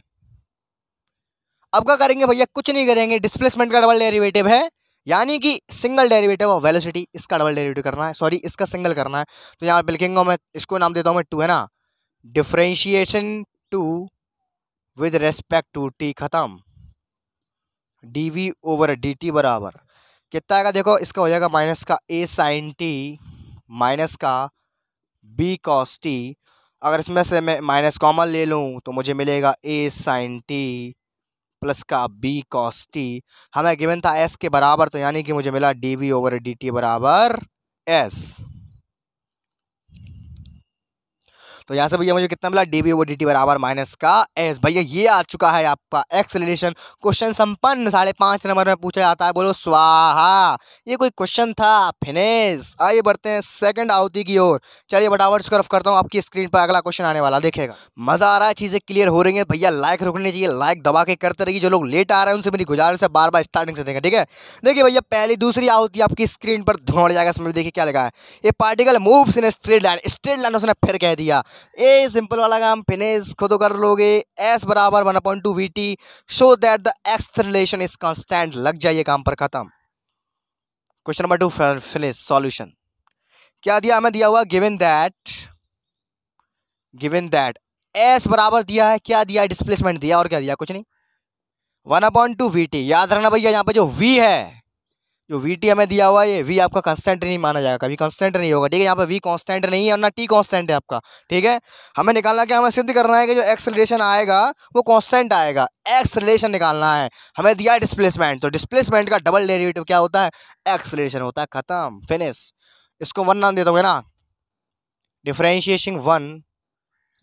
अब क्या करेंगे भैया कुछ नहीं करेंगे डिस्प्लेसमेंट का डबल डेरिवेटिव है यानी कि सिंगल डेरिवेटिव ऑफ वेलोसिटी इसका डबल डेरिवेटिव करना है सॉरी इसका सिंगल करना है तो यहाँ पर लिखेंगे मैं इसको नाम देता हूँ मैं टू है ना differentiation two with respect to t खत्म d we over D t बराबर कितना आएगा देखो इसका हो जाएगा माइनस का ए साइन टी माइनस का बी कॉस टी अगर इसमें से मैं माइनस कॉमन ले लूँ तो मुझे मिलेगा ए साइन टी प्लस का बी कॉस टी हमें गिवन था एस के बराबर तो यानी कि मुझे मिला d we over D t बराबर एस तो यहाँ से भैया मुझे कितना मिला डी बी ओ डी बराबर माइनस का एस भैया ये आ चुका है आपका एक्सलेशन क्वेश्चन संपन्न साढ़े पाँच नंबर में पूछा जाता है बोलो स्वाहा ये कोई क्वेश्चन था फिनेस आइए बढ़ते हैं सेकंड आवती की ओर चलिए बटावर स्क्रफ करता हूँ आपकी स्क्रीन पर अगला क्वेश्चन आने वाला देखेगा मज़ा आ रहा है चीज़ें क्लियर हो रही हैं भैया लाइक रुकनी चाहिए लाइक दबा के करते रहिए जो लोग लेट आ रहे हैं उनसे मेरी गुजारिश है बार बार स्टार्टिंग से देखें ठीक है देखिए भैया पहली दूसरी आहुति आपकी स्क्रीन पर धोड़ जाएगा इसमें देखिए क्या लगा है ये particle moves in straight line straight line उसने फिर कह दिया ए सिंपल वाला काम फिनिश खुद कर लोगे एस बराबर one point two v t show that the x relation is constant लग जाइए काम पर खत्म question number two finish solution क्या दिया हमें दिया हुआ given that given that s बराबर दिया है क्या दिया डिस्प्लेसमेंट दिया और क्या दिया कुछ नहीं one point two v t याद रखना भैया यहाँ पे जो वी है जो वी टी हमें दिया हुआ है ये वी आपका कांस्टेंट नहीं माना जाएगा कभी कांस्टेंट नहीं होगा ठीक है यहाँ पर वी कांस्टेंट नहीं है और ना टी कांस्टेंट है आपका ठीक है हमें निकालना क्या हमें सिद्ध करना है कि जो एक्स आएगा वो कांस्टेंट आएगा एक्स निकालना है हमें दिया है डिस्प्लेसमेंट तो डिस्प्लेसमेंट का डबल डेरिवेटिव क्या होता है एक्स होता है खत्म फिनिश इसको वन नाम देता हूँ ना differentiation one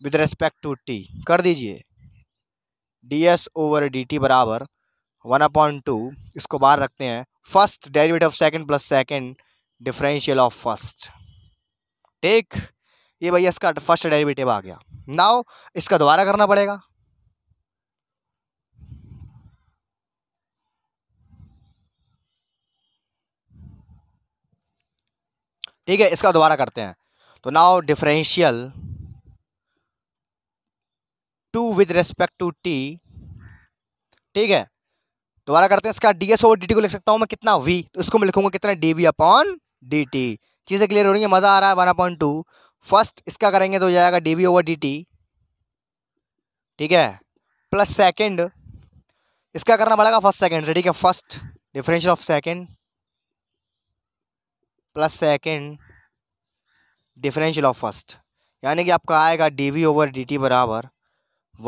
with respect to t कर दीजिए d S over D t बराबर वन अपॉइंट टू इसको बाहर रखते हैं first derivative of second plus second differential of first ठीक ये भैया इसका फर्स्ट डेरिवेटिव आ गया नाउ इसका दोबारा करना पड़ेगा ठीक है इसका दोबारा करते हैं तो now differential two with respect to t ठीक है दोबारा करते हैं इसका d S over D T को लिख सकता हूँ मैं कितना वी तो इसको मैं लिखूंगा कितना d we upon D t चीज़ें क्लियर हो रही है मज़ा आ रहा है वन पॉइंट टू फर्स्ट इसका करेंगे तो हो जाएगा D we over D T ठीक है प्लस सेकेंड इसका करना पड़ेगा फर्स्ट सेकेंड से ठीक है first differential of second plus second differential of first यानी कि आपका आएगा d we over D t बराबर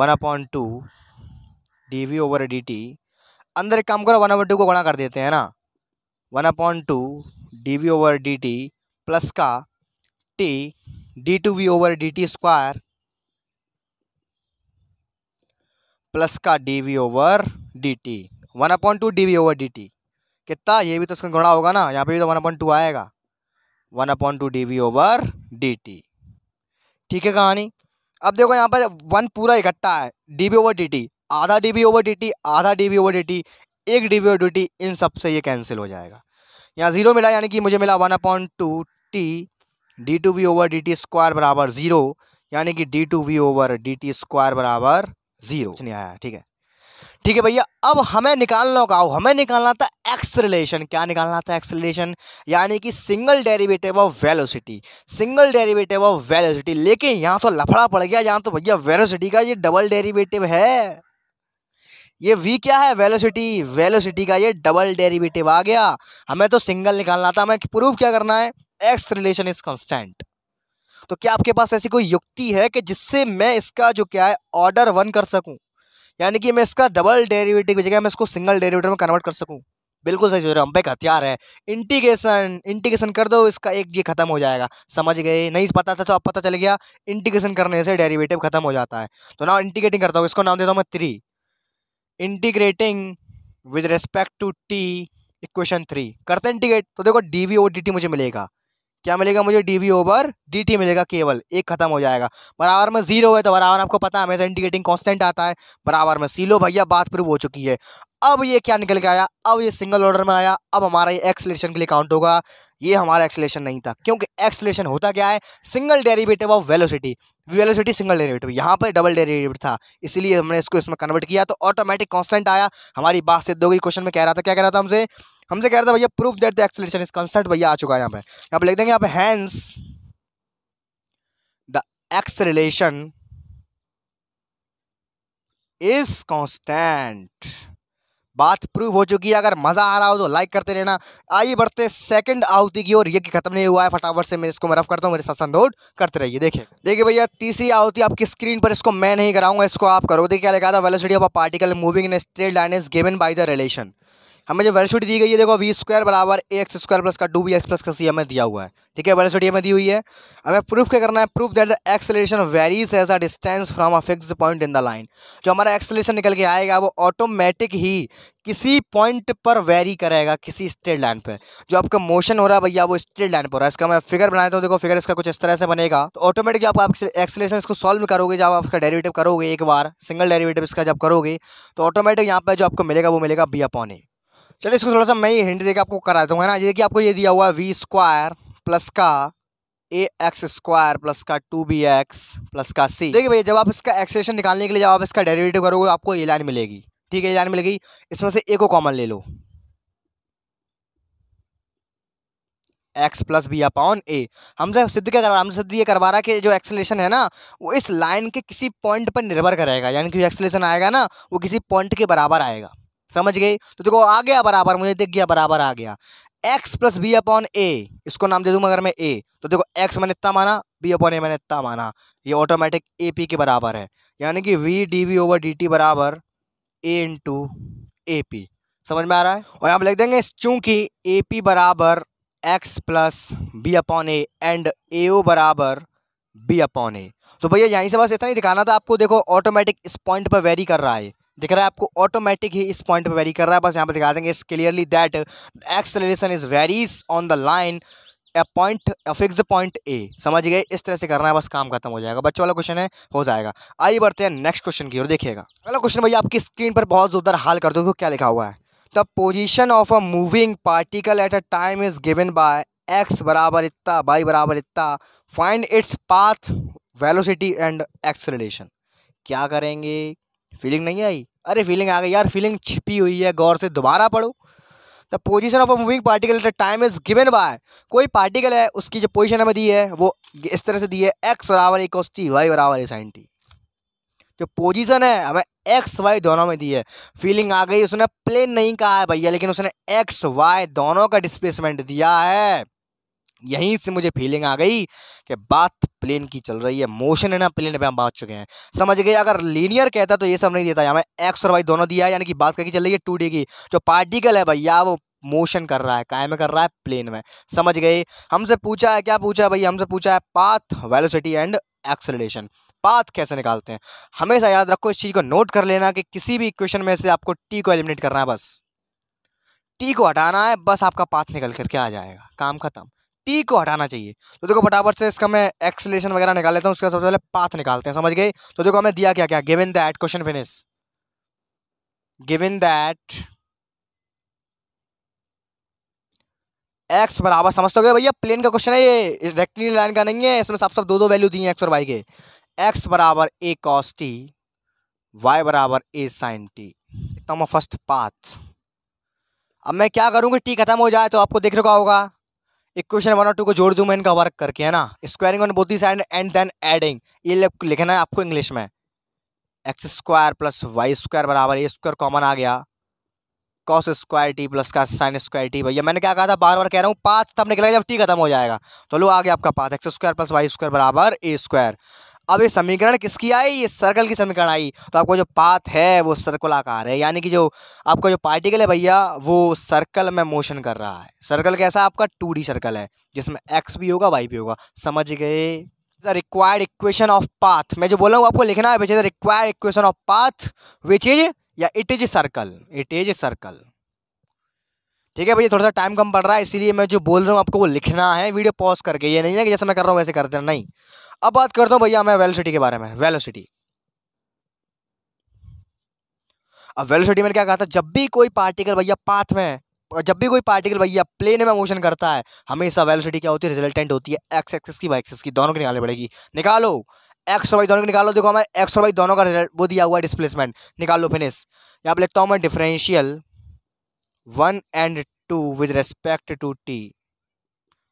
one point two d we over D t अंदर एक काम करो वन अपॉइंट टू को गुणा कर देते हैं ना one point two d we over D t plus का t d two v over D T square plus का d we over D t one point two d we over D t कितना ये भी तो उसका गुणा होगा ना यहाँ पे भी तो वन अपॉइंट टू आएगा one point two d we over D T ठीक है कहानी अब देखो यहाँ पर वन पूरा इकट्ठा है d we over D t आधा d b over D t आधा d b over D t एक d b over D t इन सब से ये कैंसिल हो जाएगा यहाँ ज़ीरो मिला यानी कि मुझे मिला one point two t d two v over D T square बराबर ज़ीरो यानी कि d two v over D T square बराबर ज़ीरो नहीं आया ठीक है ठीक है भैया अब हमें निकालना होगा हमें निकालना था एक्स रिलेशन क्या निकालना था एक्स रिलेशन यानी कि single derivative of velocity single derivative of velocity लेकिन यहाँ तो लफड़ा पड़ गया यहाँ तो भैया वेलोसिटी का ये डबल डेरिवेटिव है ये v क्या है वेलोसिटी वेलोसिटी का ये डबल डेरिवेटिव आ गया हमें तो सिंगल निकालना था हमें प्रूव क्या करना है एक्स रिलेशन इज कॉन्स्टेंट तो क्या आपके पास ऐसी कोई युक्ति है कि जिससे मैं इसका जो क्या है ऑर्डर वन कर सकूं यानी कि मैं इसका डबल डेरिवेटिव की जगह मैं इसको सिंगल डेरिवेटिव में कन्वर्ट कर सकूं बिल्कुल सही जो हम पे हथियार है इंटीग्रेशन इंटीग्रेशन कर दो इसका एक ये खत्म हो जाएगा समझ गए नहीं पता था तो अब पता चल गया इंटीग्रेशन करने से डेरिवेटिव खत्म हो जाता है तो ना इंटीग्रेटिंग करता हूँ इसको नाम देता हूँ मैं three integrating with respect to t equation three करते हैं इंटीग्रेट तो देखो D we over D t मुझे मिलेगा क्या मिलेगा मुझे d we over D t मिलेगा केवल एक खत्म हो जाएगा बराबर में जीरो है तो बराबर आपको पता है हमेशा इंटीग्रेटिंग कॉन्स्टेंट आता है बराबर में सीलो भैया बात प्रूव हो चुकी है अब ये क्या निकल के आया अब ये सिंगल ऑर्डर में आया अब हमारा ये एक्सलेशन के लिए काउंट होगा ये हमारा एक्सलेशन नहीं था क्योंकि एक्सलेशन होता क्या है single derivative of velocity velocity single derivative यहाँ पर डबल डेरिवेटिव था इसलिए हमने इसको इसमें कन्वर्ट किया तो ऑटोमेटिक कॉन्स्टेंट आया हमारी बात से दो गई क्वेश्चन में कह रहा था क्या कह रहा था हमसे हमसे कह रहा था भैया proof that the acceleration is constant भैया आ चुका है यहाँ पर यहाँ पर लिख देंगे यहाँ पर hence the acceleration is constant बात प्रूव हो चुकी है अगर मज़ा आ रहा हो तो लाइक करते रहना आइए बढ़ते सेकंड आहुति की और ये खत्म नहीं हुआ है फटाफट से मैं इसको मैं रफ करता हूँ मेरे साथ नोट करते रहिए देखिए देखिए भैया तीसरी आहुति आपकी स्क्रीन पर इसको मैं नहीं कराऊंगा इसको आप करो देखिए क्या लिखा था velocity of a particle moving in straight line is given by the relation हमें जो वेलोसिटी दी गई है देखो वी स्क्वायर बराबर ए एक्स स्क्वायर प्लस का टू बी एक्स प्लस का सी हमें दिया हुआ है ठीक है वेलोसिटी हमें दी हुई है हमें प्रूफ क्या करना है proof that acceleration varies as a distance from a fixed point in the line जो हमारा एक्सेलेशन निकल के आएगा वो ऑटोमेटिक ही किसी पॉइंट पर वेरी करेगा किसी स्टेट लाइन पर जो आपका मोशन हो रहा है भैया वो स्टेट लाइन पर हो रहा है इसका मैं फिगर बनाया था देखो फिगर इसका कुछ इस तरह से बनेगा तो ऑटोमेटिक जब आप एक्सलेशन इसको सॉल्व करोगे जब आप इसका डेरिवेटिव करोगे एक बार सिंगल डेरिवेटिव इसका जब करोगे तो ऑटोमेटिक यहाँ पर जो आपको मिलेगा वो मिलेगा बी अपॉन ए चलिए इसको थोड़ा सा मैं ही हिंट देकर आपको करा दूँ है ना ये कि आपको ये दिया हुआ वी स्क्वायर प्लस का ए एक्स स्क्वायर प्लस का टू बी एक्स प्लस का सी देखिए भैया जब आप इसका एक्सेशन निकालने के लिए जब आप इसका डेरिवेटिव करोगे आपको ये लाइन मिलेगी ठीक है ये लाइन मिलेगी इसमें से ए को कॉमन ले लो x plus b upon a हमसे सिद्ध क्या कर रहा हमसे सिद्ध ये करवा रहा है कि जो एक्सलेशन है ना वो इस लाइन के किसी पॉइंट पर निर्भर करेगा यानी कि जो एक्सलेशन आएगा ना वो किसी पॉइंट के बराबर आएगा समझ गए तो देखो आ गया बराबर मुझे दिख गया बराबर आ गया x plus b upon a इसको नाम दे दूंगा अगर मैं ए तो देखो एक्स मैंने इतना माना बी अपॉन ए मैंने इतना माना ये ऑटोमेटिक ए पी के बराबर है यानी कि v d we over D t बराबर ए इंटू ए पी समझ में आ रहा है और यहाँ पर लिख देंगे चूंकि ए पी बराबर x plus b upon a and a o बराबर बी अपॉन ए तो भैया यहीं से बस इतना ही दिखाना था आपको देखो ऑटोमेटिक इस पॉइंट पर वेरी कर रहा है दिख रहा है आपको ऑटोमेटिक ही इस पॉइंट पर वेरी कर रहा है बस यहाँ पर दिखा देंगे it's clearly that acceleration is varies on the line a point fix point a समझ गए इस तरह से करना है बस काम खत्म हो जाएगा बच्चों वाला क्वेश्चन है हो जाएगा आइए बढ़ते हैं नेक्स्ट क्वेश्चन की ओर देखिएगा अगला क्वेश्चन भैया आपकी स्क्रीन पर बहुत जोरदार हाल कर दो तो क्या लिखा हुआ है the position of a moving particle at a time is given by x बराबर इतना बाई बराबर इतना find its path velocity and acceleration क्या करेंगे फीलिंग नहीं आई अरे फीलिंग आ गई यार फीलिंग छिपी हुई है गौर से दोबारा पढ़ो the position of a moving particle the time is given by कोई पार्टिकल है उसकी जो पोजिशन हमें दी है वो इस तरह से दी है एक्स बराबर एक वाई बराबर ए साइन टी जो पोजिशन है हमें एक्स वाई दोनों में दी है फीलिंग आ गई उसने प्लेन नहीं कहा है भैया लेकिन उसने एक्स वाई दोनों का डिस्प्लेसमेंट दिया है यहीं से मुझे फीलिंग आ गई कि बात प्लेन की चल रही है मोशन है ना प्लेन पे हम बात चुके हैं समझ गए अगर लीनियर कहता तो ये सब नहीं देता हमें एक्स और वाई दोनों दिया है यानी कि बात करके चल रही है टू डी की जो पार्टिकल है भैया वो मोशन कर रहा है काय में कर रहा है प्लेन में समझ गए हमसे पूछा है क्या पूछा है भैया हमसे पूछा है path velocity and acceleration path कैसे निकालते हैं हमेशा याद रखो इस चीज़ को नोट कर लेना कि किसी भी इक्वेशन में से आपको टी को एलिमिनेट करना है बस टी को हटाना है बस आपका पाथ निकल करके आ जाएगा काम खत्म टी को हटाना चाहिए तो देखो फटाफट से इसका मैं एक्सलेशन वगैरह निकाल लेता हूँ उसका सबसे पहले पाथ निकालते हैं समझ गए तो देखो हमें दिया क्या क्या given that question finish given that x बराबर समझते हो भैया प्लेन का क्वेश्चन है ये रेक्टिल लाइन का नहीं है इसमें साफ साफ दो दो वैल्यू दी है एक्स और वाई के एक्स बराबर ए कॉस टी वाई बराबर ए साइन टी एकदम फर्स्ट पाथ अब मैं क्या करूँगी टी खत्म हो जाए तो आपको देख रखा होगा इक्वेशन वन और टू को जोड़ दूँ मैं इनका वर्क करके है ना squaring on both side and then adding ये लिखना है आपको इंग्लिश में x square plus y square बराबर ए स्क्वायर कॉमन आ गया कॉस स्क्वायर टी प्लस का साइन स्क्वायर टी भैया मैंने क्या कहा था बार बार कह रहा हूँ पाँच तब निकलेगा जब टी खत्म हो जाएगा चलो तो आ गया आपका पाँच x square plus y square बराबर ए स्क्वायर अब ये समीकरण किसकी आई ये सर्कल की समीकरण आई तो आपको जो पाथ है वो आकार है यानी कि जो आपका जो पार्टिकल है भैया वो सर्कल में मोशन कर रहा है सर्कल कैसा आपका टू सर्कल है जिसमें एक्स भी होगा वाई भी होगा समझ गए the required equation of path मैं जो बोला हूँ आपको लिखना है the required equation of path which is या it is circle it is circle ठीक है भैया थोड़ा सा टाइम कम पड़ रहा है इसीलिए मैं जो बोल रहा हूँ आपको वो लिखना है वीडियो पॉज करके ये नहीं है कि जैसे मैं कर रहा हूँ वैसे करते देना नहीं अब बात करता हूं भैया मैं वेलोसिटी के बारे में वेलोसिटी अब वेलोसिटी में क्या कहा था जब भी कोई पार्टिकल भैया पाथ में जब भी कोई पार्टिकल भैया प्लेन में मोशन करता है हमेशा वेलोसिटी क्या होती है रिजल्टेंट होती है एक्स एक्सिस की वाई एक्सिस की दोनों की निकालनी पड़ेगी निकालो एक्स वाई दोनों की निकालो देखो हमें एक्स वाई दोनों का रिजल्ट वो दिया हुआ है डिस्प्लेसमेंट लो फिनिश यहाँ पर लिखता हूँ मैं differential one and two with respect to t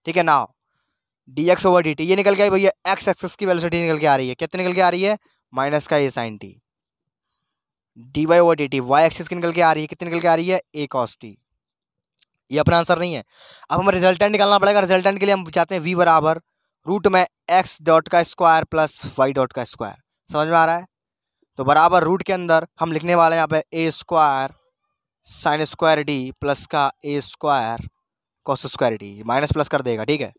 ठीक है ना d x over D t ये निकल के आई भैया एक्स एक्सेस की वेलोसिटी निकल के आ रही है कितनी निकल के आ रही है माइनस का a sine t d y over D t y axis की निकल के आ रही है कितनी निकल के आ रही है ए कॉस टी ये अपना आंसर नहीं है अब हमें रिजल्टेंट निकालना पड़ेगा रिजल्टेंट के लिए हम चाहते हैं वी बराबर रूट में एक्स डॉट का स्क्वायर प्लस वाई डॉट का स्क्वायर समझ में आ रहा है तो बराबर रूट के अंदर हम लिखने वाले यहाँ पे a square sine square d plus का a square cos square d minus plus कर देगा ठीक है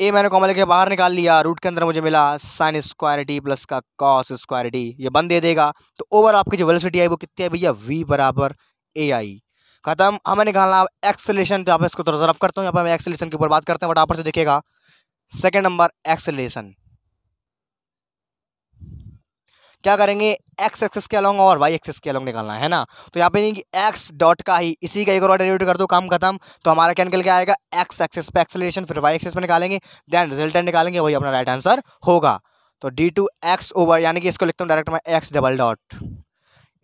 ए मैंने कॉमन लेके बाहर निकाल लिया रूट के अंदर मुझे मिला साइन स्क्वायर टी प्लस का कॉस स्क्वायर टी ये बंद दे देगा तो ओवर आपकी जो वेलोसिटी आई वो कितनी है भैया वी बराबर ए आई खत्म हमें निकालना एक्सेलेशन जहाँ पे इसको थोड़ा सा रफ करता हूँ यहाँ पर हम एक्सेलेशन के ऊपर बात करते हैं आप से देखेगा सेकेंड नंबर एक्सलेशन क्या करेंगे एक्स एक्सेस के अलॉन्ग और वाई एक्सेस के अलॉन्ग निकालना है ना तो यहाँ पे नहीं कि एक्स डॉट का ही इसी का एक और डेरिवेटिव कर दो काम खत्म तो हमारा क्या निकल के आएगा एक्स एक्सेस पे एक्सेलरेशन फिर वाई एक्सेस पे निकालेंगे देन रिजल्टेंट निकालेंगे वही अपना राइट आंसर होगा तो डी टू एक्स ओवर यानी कि इसको लिखता हूँ डायरेक्ट मैं एक्स डबल डॉट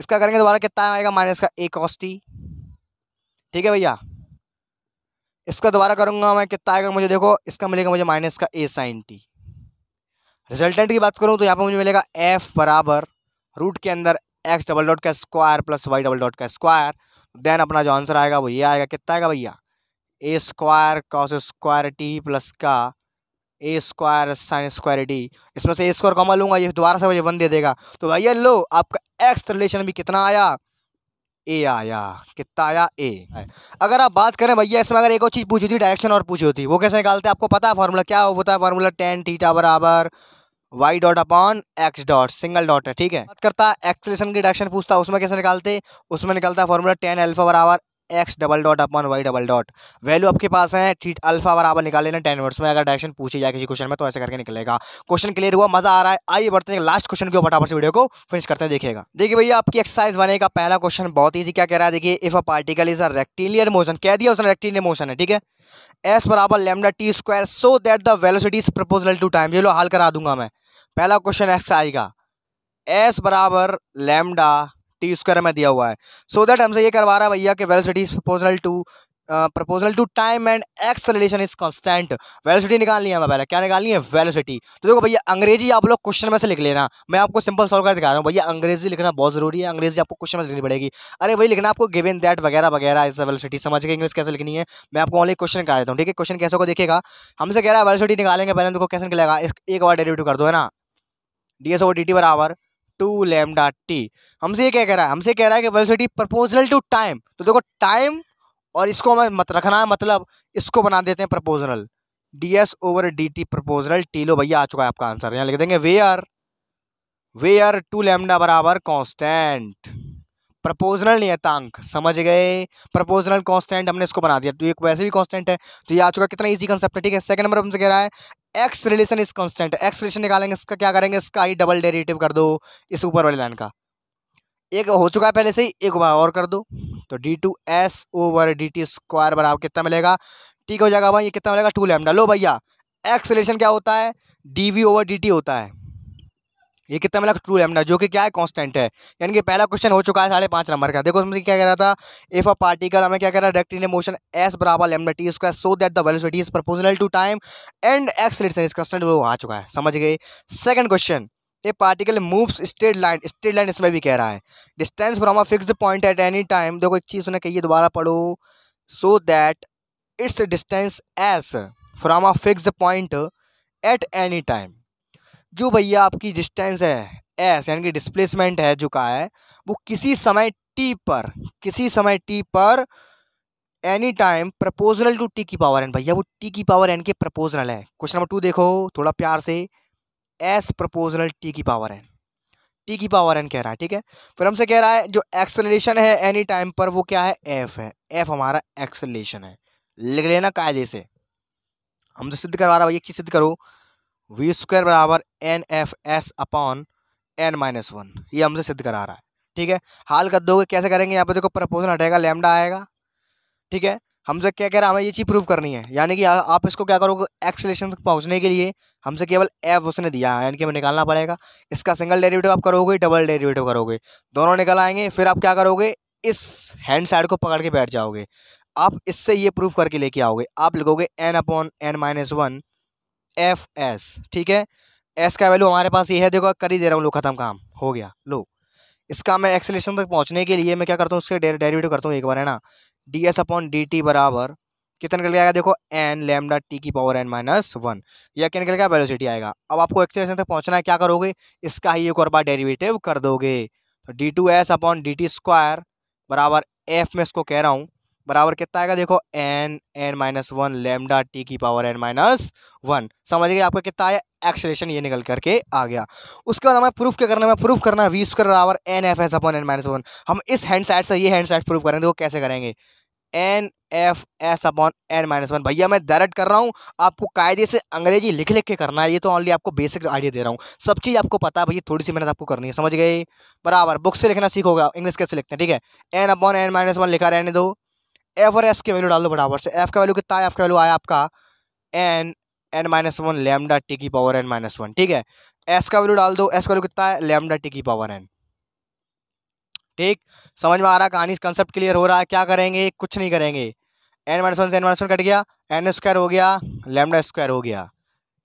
इसका करेंगे दोबारा कितना आएगा माइनस का ए कॉस टी ठीक है भैया इसका दोबारा करूँगा मैं कितना आएगा मुझे देखो इसका मिलेगा मुझे माइनस का ए साइन टी रिजल्टेंट की बात करूँ तो यहाँ पर मुझे मिलेगा एफ बराबर रूट के अंदर एक्स डबल डॉट का square plus y double dot का स्क्वायर देन अपना जो आंसर आएगा वो ये आएगा कितना आएगा भैया a square cos square t plus का a square sine square t इसमें से ए स्क्वायर कॉमन लूंगा ये दोबारा से मुझे वन दे देगा तो भैया लो आपका एक्स रिलेशन भी कितना आया ए आया कितना आया ए अगर आप बात करें भैया इसमें अगर एक और चीज़ पूछी थी डायरेक्शन और पूछी होती वो कैसे निकालते हैं आपको पता है फार्मूला क्या होता है फार्मूला टेन टीटा बराबर y dot upon x dot single dot है ठीक है बात करता एक्सलेशन की डायरेक्शन पूछता उसमें कैसे निकालते उसमें निकलता फॉर्मूला टेन अल्फा बराबर x double dot upon y double dot value आपके पास है ठीक अल्फा बराबर निकाल लेना टेन वर्ड्स में अगर डायरेक्शन पूछी जाए किसी क्वेश्चन में तो ऐसे करके निकलेगा क्वेश्चन क्लियर हुआ मजा आ रहा है आइए बढ़ते हैं लास्ट क्वेश्चन के ऊपर फटाफट वीडियो को फिनिश करते हैं देखिएगा देखिए भैया आपकी एक्सरसाइज वन का पहला क्वेश्चन बहुत ईजी क्या कह रहा है देखिए if a particle is a rectilinear motion कह दिया उसने रेक्टिलियर मोशन है ठीक है एस बराबर lambda t square so that the velocity is proportional to time ये लो हाल करा दूंगा मैं पहला क्वेश्चन एक्स आएगा एस बराबर लेमडा टी स्क्वायर में दिया हुआ है सो दैट हमसे ये करवा रहा है भैया कि velocity proportional to proportional to time and x relation is constant velocity निकालनी है हमें पहले क्या निकालनी है वेलोसिटी तो देखो भैया अंग्रेजी आप लोग क्वेश्चन में से लिख लेना मैं आपको सिंपल सॉल्व कर दिखा रहा हूँ भैया अंग्रेजी लिखना बहुत जरूरी है अंग्रेजी आपको क्वेश्चन में लिखनी पड़ेगी अरे वही लिखना आपको गिवन दैट वगैरह वगैरह इस वेलोसिटी समझ के इंग्लिश कैसे लिखनी है मैं आपको ऑनली क्वेश्चन करा देता हूँ ठीक है क्वेश्चन कैसे को देखेगा हमसे कह रहा है वेलोसिटी निकालेंगे पहले देखो कैसे निकलेगा एक बार डेरिवेटिव कर दो है ना D S over D t बराबर टू लेमडा टी हमसे ये क्या कह रहा है हमसे कह रहा है कि वेलोसिटी प्रपोजनल टू टाइम तो देखो टाइम और इसको हमें मत रखना है मतलब इसको बना देते हैं proportional d S over D t proportional t लो भैया आ चुका है आपका आंसर यहाँ लिख देंगे we are we are two lambda बराबर कॉन्स्टेंट प्रपोजनल नियतांक समझ गए प्रपोजनल कांस्टेंट हमने इसको बना दिया तो एक वैसे भी कांस्टेंट है तो ये आ चुका कितना इजी कंसेप्ट है ठीक है सेकंड नंबर हमसे कह रहा है x relation is constant acceleration निकालेंगे इसका क्या करेंगे इसका ही डबल डेरिवेटिव कर दो इस ऊपर वाली लाइन का एक हो चुका है पहले से ही एक बार और कर दो तो d two S over D T square बराबर कितना मिलेगा ठीक हो जाएगा भाई ये कितना मिलेगा टू लेमडा लो भैया एक्स रिलेशन क्या होता है d we over D t होता है ये कितना मिला ट्रू लेमडा जो कि क्या है कांस्टेंट है यानी कि पहला क्वेश्चन हो चुका है साढ़े पाँच नंबर का देखो उसमें क्या कह रहा था इफ अ पार्टिकल हमें क्या कह रहा है डायरेक्ट इन मोशन एस बराबर lambda t square so that the velocity is proportional to time and acceleration is constant वो आ चुका है समझ गए second question a particle moves straight line straight line इसमें भी कह रहा है distance from a fixed point at any time देखो एक चीज़ उन्हें कहिए दोबारा पढ़ो so that its distance s from a fixed point at any time जो भैया आपकी डिस्टेंस है एस यानी कि डिस्प्लेसमेंट है झुका है वो किसी समय टी पर किसी समय टी पर any time proportional to t की पावर एन भैया वो टी की पावर एन के प्रपोजनल है क्वेश्चन नंबर टू देखो थोड़ा प्यार से एस प्रपोजनल टी की पावर एन टी की पावर एन कह रहा है ठीक है फिर हमसे कह रहा है जो एक्सलेशन है एनी टाइम पर वो क्या है एफ है एफ हमारा एक्सलेशन है लिख लेना कायदे से हमसे सिद्ध करवा रहा है भैया चीज़ सिद्ध करो वी स्क्वायर बराबर n f s upon n minus one ये हमसे सिद्ध करा रहा है ठीक है हाल कर दोगे कैसे करेंगे यहाँ पर देखो प्रपोजन हटेगा लेमडा आएगा ठीक है हमसे क्या कह रहा है हमें ये चीज़ प्रूव करनी है यानी कि आप इसको क्या करोगे एक्सलेशन तक पहुँचने के लिए हमसे केवल एफ उसने दिया है यानी कि हमें निकालना पड़ेगा इसका सिंगल डेरिवेटिव आप करोगे डबल डेरिवेटिव करोगे दोनों निकल आएंगे फिर आप क्या करोगे इस हैंड साइड को पकड़ के बैठ जाओगे आप इससे ये प्रूफ करके लेके आओगे आप लिखोगे n upon n minus one f s ठीक है एस का वैल्यू हमारे पास ये है देखो कर ही दे रहा हूँ लो खत्म काम हो गया लो इसका मैं एक्सलेशन तक पहुँचने के लिए मैं क्या करता हूँ उसके डेरिवेटिव करता हूँ एक बार है ना D S upon D t बराबर कितना निकल गया देखो एन लेमडा टी की पावर एन माइनस वन यह क्या निकल गया वेलोसिटी आएगा अब आपको एक्सलेशन तक पहुँचना है क्या करोगे इसका ही एक और बार डेरीवेटिव कर दोगे d two s upon D T square बराबर एफ में इसको कह रहा हूँ बराबर कितना आएगा देखो n n minus one lambda t की पावर एन माइनस वन समझ गए आपका कितना आया एक्सलेशन ये निकल करके आ गया उसके बाद हमें प्रूफ क्या करना है प्रूफ करना है वी स्क्र बराबर n f s upon n minus one हम इस हैंड साइड से ये हैंड साइड प्रूफ करेंगे वो कैसे करेंगे n f s upon n minus one भैया मैं डायरेक्ट कर रहा हूँ आपको कायदे से अंग्रेजी लिख लिख के करना है ये तो ऑनली आपको बेसिक आइडिया दे रहा हूँ सब चीज़ आपको पता है भैया थोड़ी सी मेहनत आपको करनी है समझ गए बराबर बुक से लिखना सीखोगा इंग्लिश कैसे लिखते हैं ठीक है n upon n minus one लिखा रहने दो एफ और एस की वैल्यू डाल दो बराबर से एफ का वैल्यू कितना है एफ का वैल्यू आया आपका n n minus one lambda t की पावर एन माइनस वन ठीक है एस का वैल्यू डाल दो एस का वैल्यू कितना है लेमडा टी की पावर एन ठीक समझ में आ रहा है कहानी कंसेप्ट क्लियर हो रहा है क्या करेंगे कुछ नहीं करेंगे एन माइनस वन से एन माइनस वन कट गया एन स्क्वायर हो गया लेमडा स्क्वायर हो गया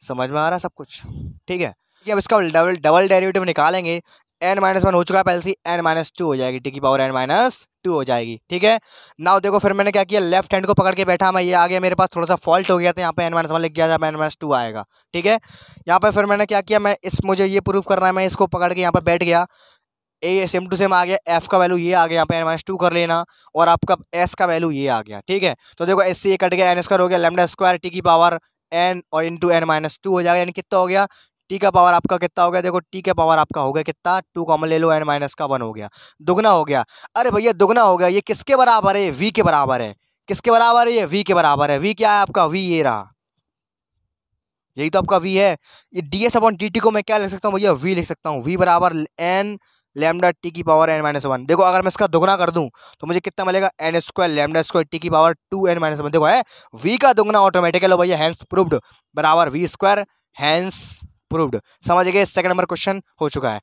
समझ में आ रहा है सब कुछ ठीक है अब इसका डबल डबल डेरिवेटिव निकालेंगे एन माइनस वन हो चुका है पहले से एन माइनस टू हो जाएगी टी की पावर एन माइनस टू हो जाएगी ठीक है नाउ देखो फिर मैंने क्या किया लेफ्ट हैंड को पकड़ के बैठा मैं ये आ गया मेरे पास थोड़ा सा फॉल्ट हो गया था तो यहाँ पे एन माइनस वन लिख गया था एन माइनस टू आएगा ठीक है यहाँ पर फिर मैंने क्या किया मैं इस मुझे ये प्रूफ करना है मैं इसको पकड़ के यहाँ पर बैठ गया ए सेम टू सेम आ गया एफ का वैल्यू ये आ गया यहाँ पे एन माइनस टू कर लेना और आपका एस का वैल्यू ये आ गया ठीक है तो देखो एस से ये कट गया एन स्क्वायर हो गया लेमडा स्क्वायर टी की पावर एन और इंटू एन माइनस टू हो जाएगा यानी कितना हो गया टी का पावर आपका कितना हो गया देखो टी का पावर आपका हो गया कितना टू कॉमन ले लो एन माइनस का वन हो गया दुगना हो गया अरे भैया दुगना हो गया ये किसके बराबर है वी के बराबर है किसके बराबर है ये वी के बराबर है वी क्या है आपका वी ये रहा यही तो आपका वी है ये d S upon D T को मैं क्या लिख सकता हूँ भैया वी लिख सकता हूँ वी बराबर एन लेमडा टी की पावर एन माइनस वन देखो अगर मैं इसका दुगना कर दूं तो मुझे कितना मिलेगा n square lambda square t की power two n minus one देखो है वी का दुगना ऑटोमेटिकल हो भैया हैंस प्रूव्ड बराबर वी स्क्वायर हैंस अप्रूव्ड समझ गए सेकंड नंबर क्वेश्चन हो चुका है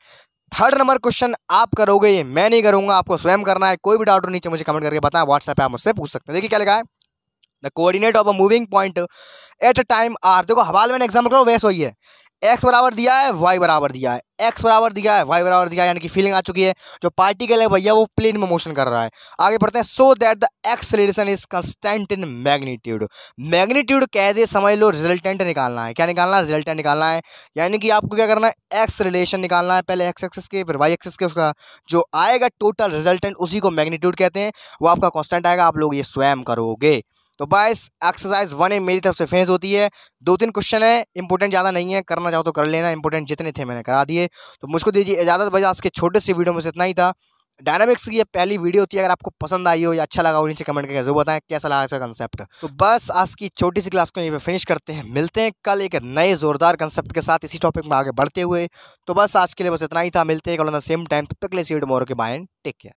थर्ड नंबर क्वेश्चन आप करोगे ये मैं नहीं करूंगा आपको स्वयं करना है कोई भी डाउट नीचे मुझे कमेंट करके बताएं व्हाट्सएप पे आप मुझसे पूछ सकते हैं देखिए क्या लिखा है the coordinate of a moving point at a time are देखो हवाल में एग्जाम्पल करो वैसे वही है एक्स बराबर दिया है वाई बराबर दिया है एक्स बराबर दिया है वाई बराबर दिया है यानी कि फीलिंग आ चुकी है जो पार्टिकल है भैया वो प्लेन में मोशन कर रहा है आगे बढ़ते हैं so that the acceleration is constant in magnitude magnitude कह दे समझ लो रिजल्टेंट निकालना है क्या निकालना है रिजल्टेंट निकालना है यानी कि आपको क्या करना है एक्स रिलेशन निकालना है पहले एक्स एक्सेस के फिर वाई एक्सेस के उसका जो आएगा टोटल रिजल्टेंट उसी को मैग्नीट्यूड कहते हैं वो आपका कॉन्स्टेंट आएगा आप लोग ये स्वयं करोगे तो बाइस एक्सरसाइज वन ए मेरी तरफ से फिनिश होती है दो तीन क्वेश्चन है इंपॉर्टेंट ज़्यादा नहीं है करना चाहो तो कर लेना इंपॉर्टेंट जितने थे मैंने करा दिए तो मुझको दीजिए इजाज़त भाई आज के छोटे से वीडियो में से इतना ही था डायनामिक्स की ये पहली वीडियो होती है अगर आपको पसंद आई हो या अच्छा लगा हो नीचे कमेंट करके जरूर बताएं कैसा लगा इसका कंसेप्ट तो बस आज की छोटी सी क्लास को यहीं पे फिनिश करते हैं मिलते हैं कल एक नए जोरदार कंसेप्ट के साथ इसी टॉपिक में आगे बढ़ते हुए तो बस आज के लिए बस इतना ही था मिलते हैं कल सेम टाइम तब तक के सीड मोर के बाय टेक केयर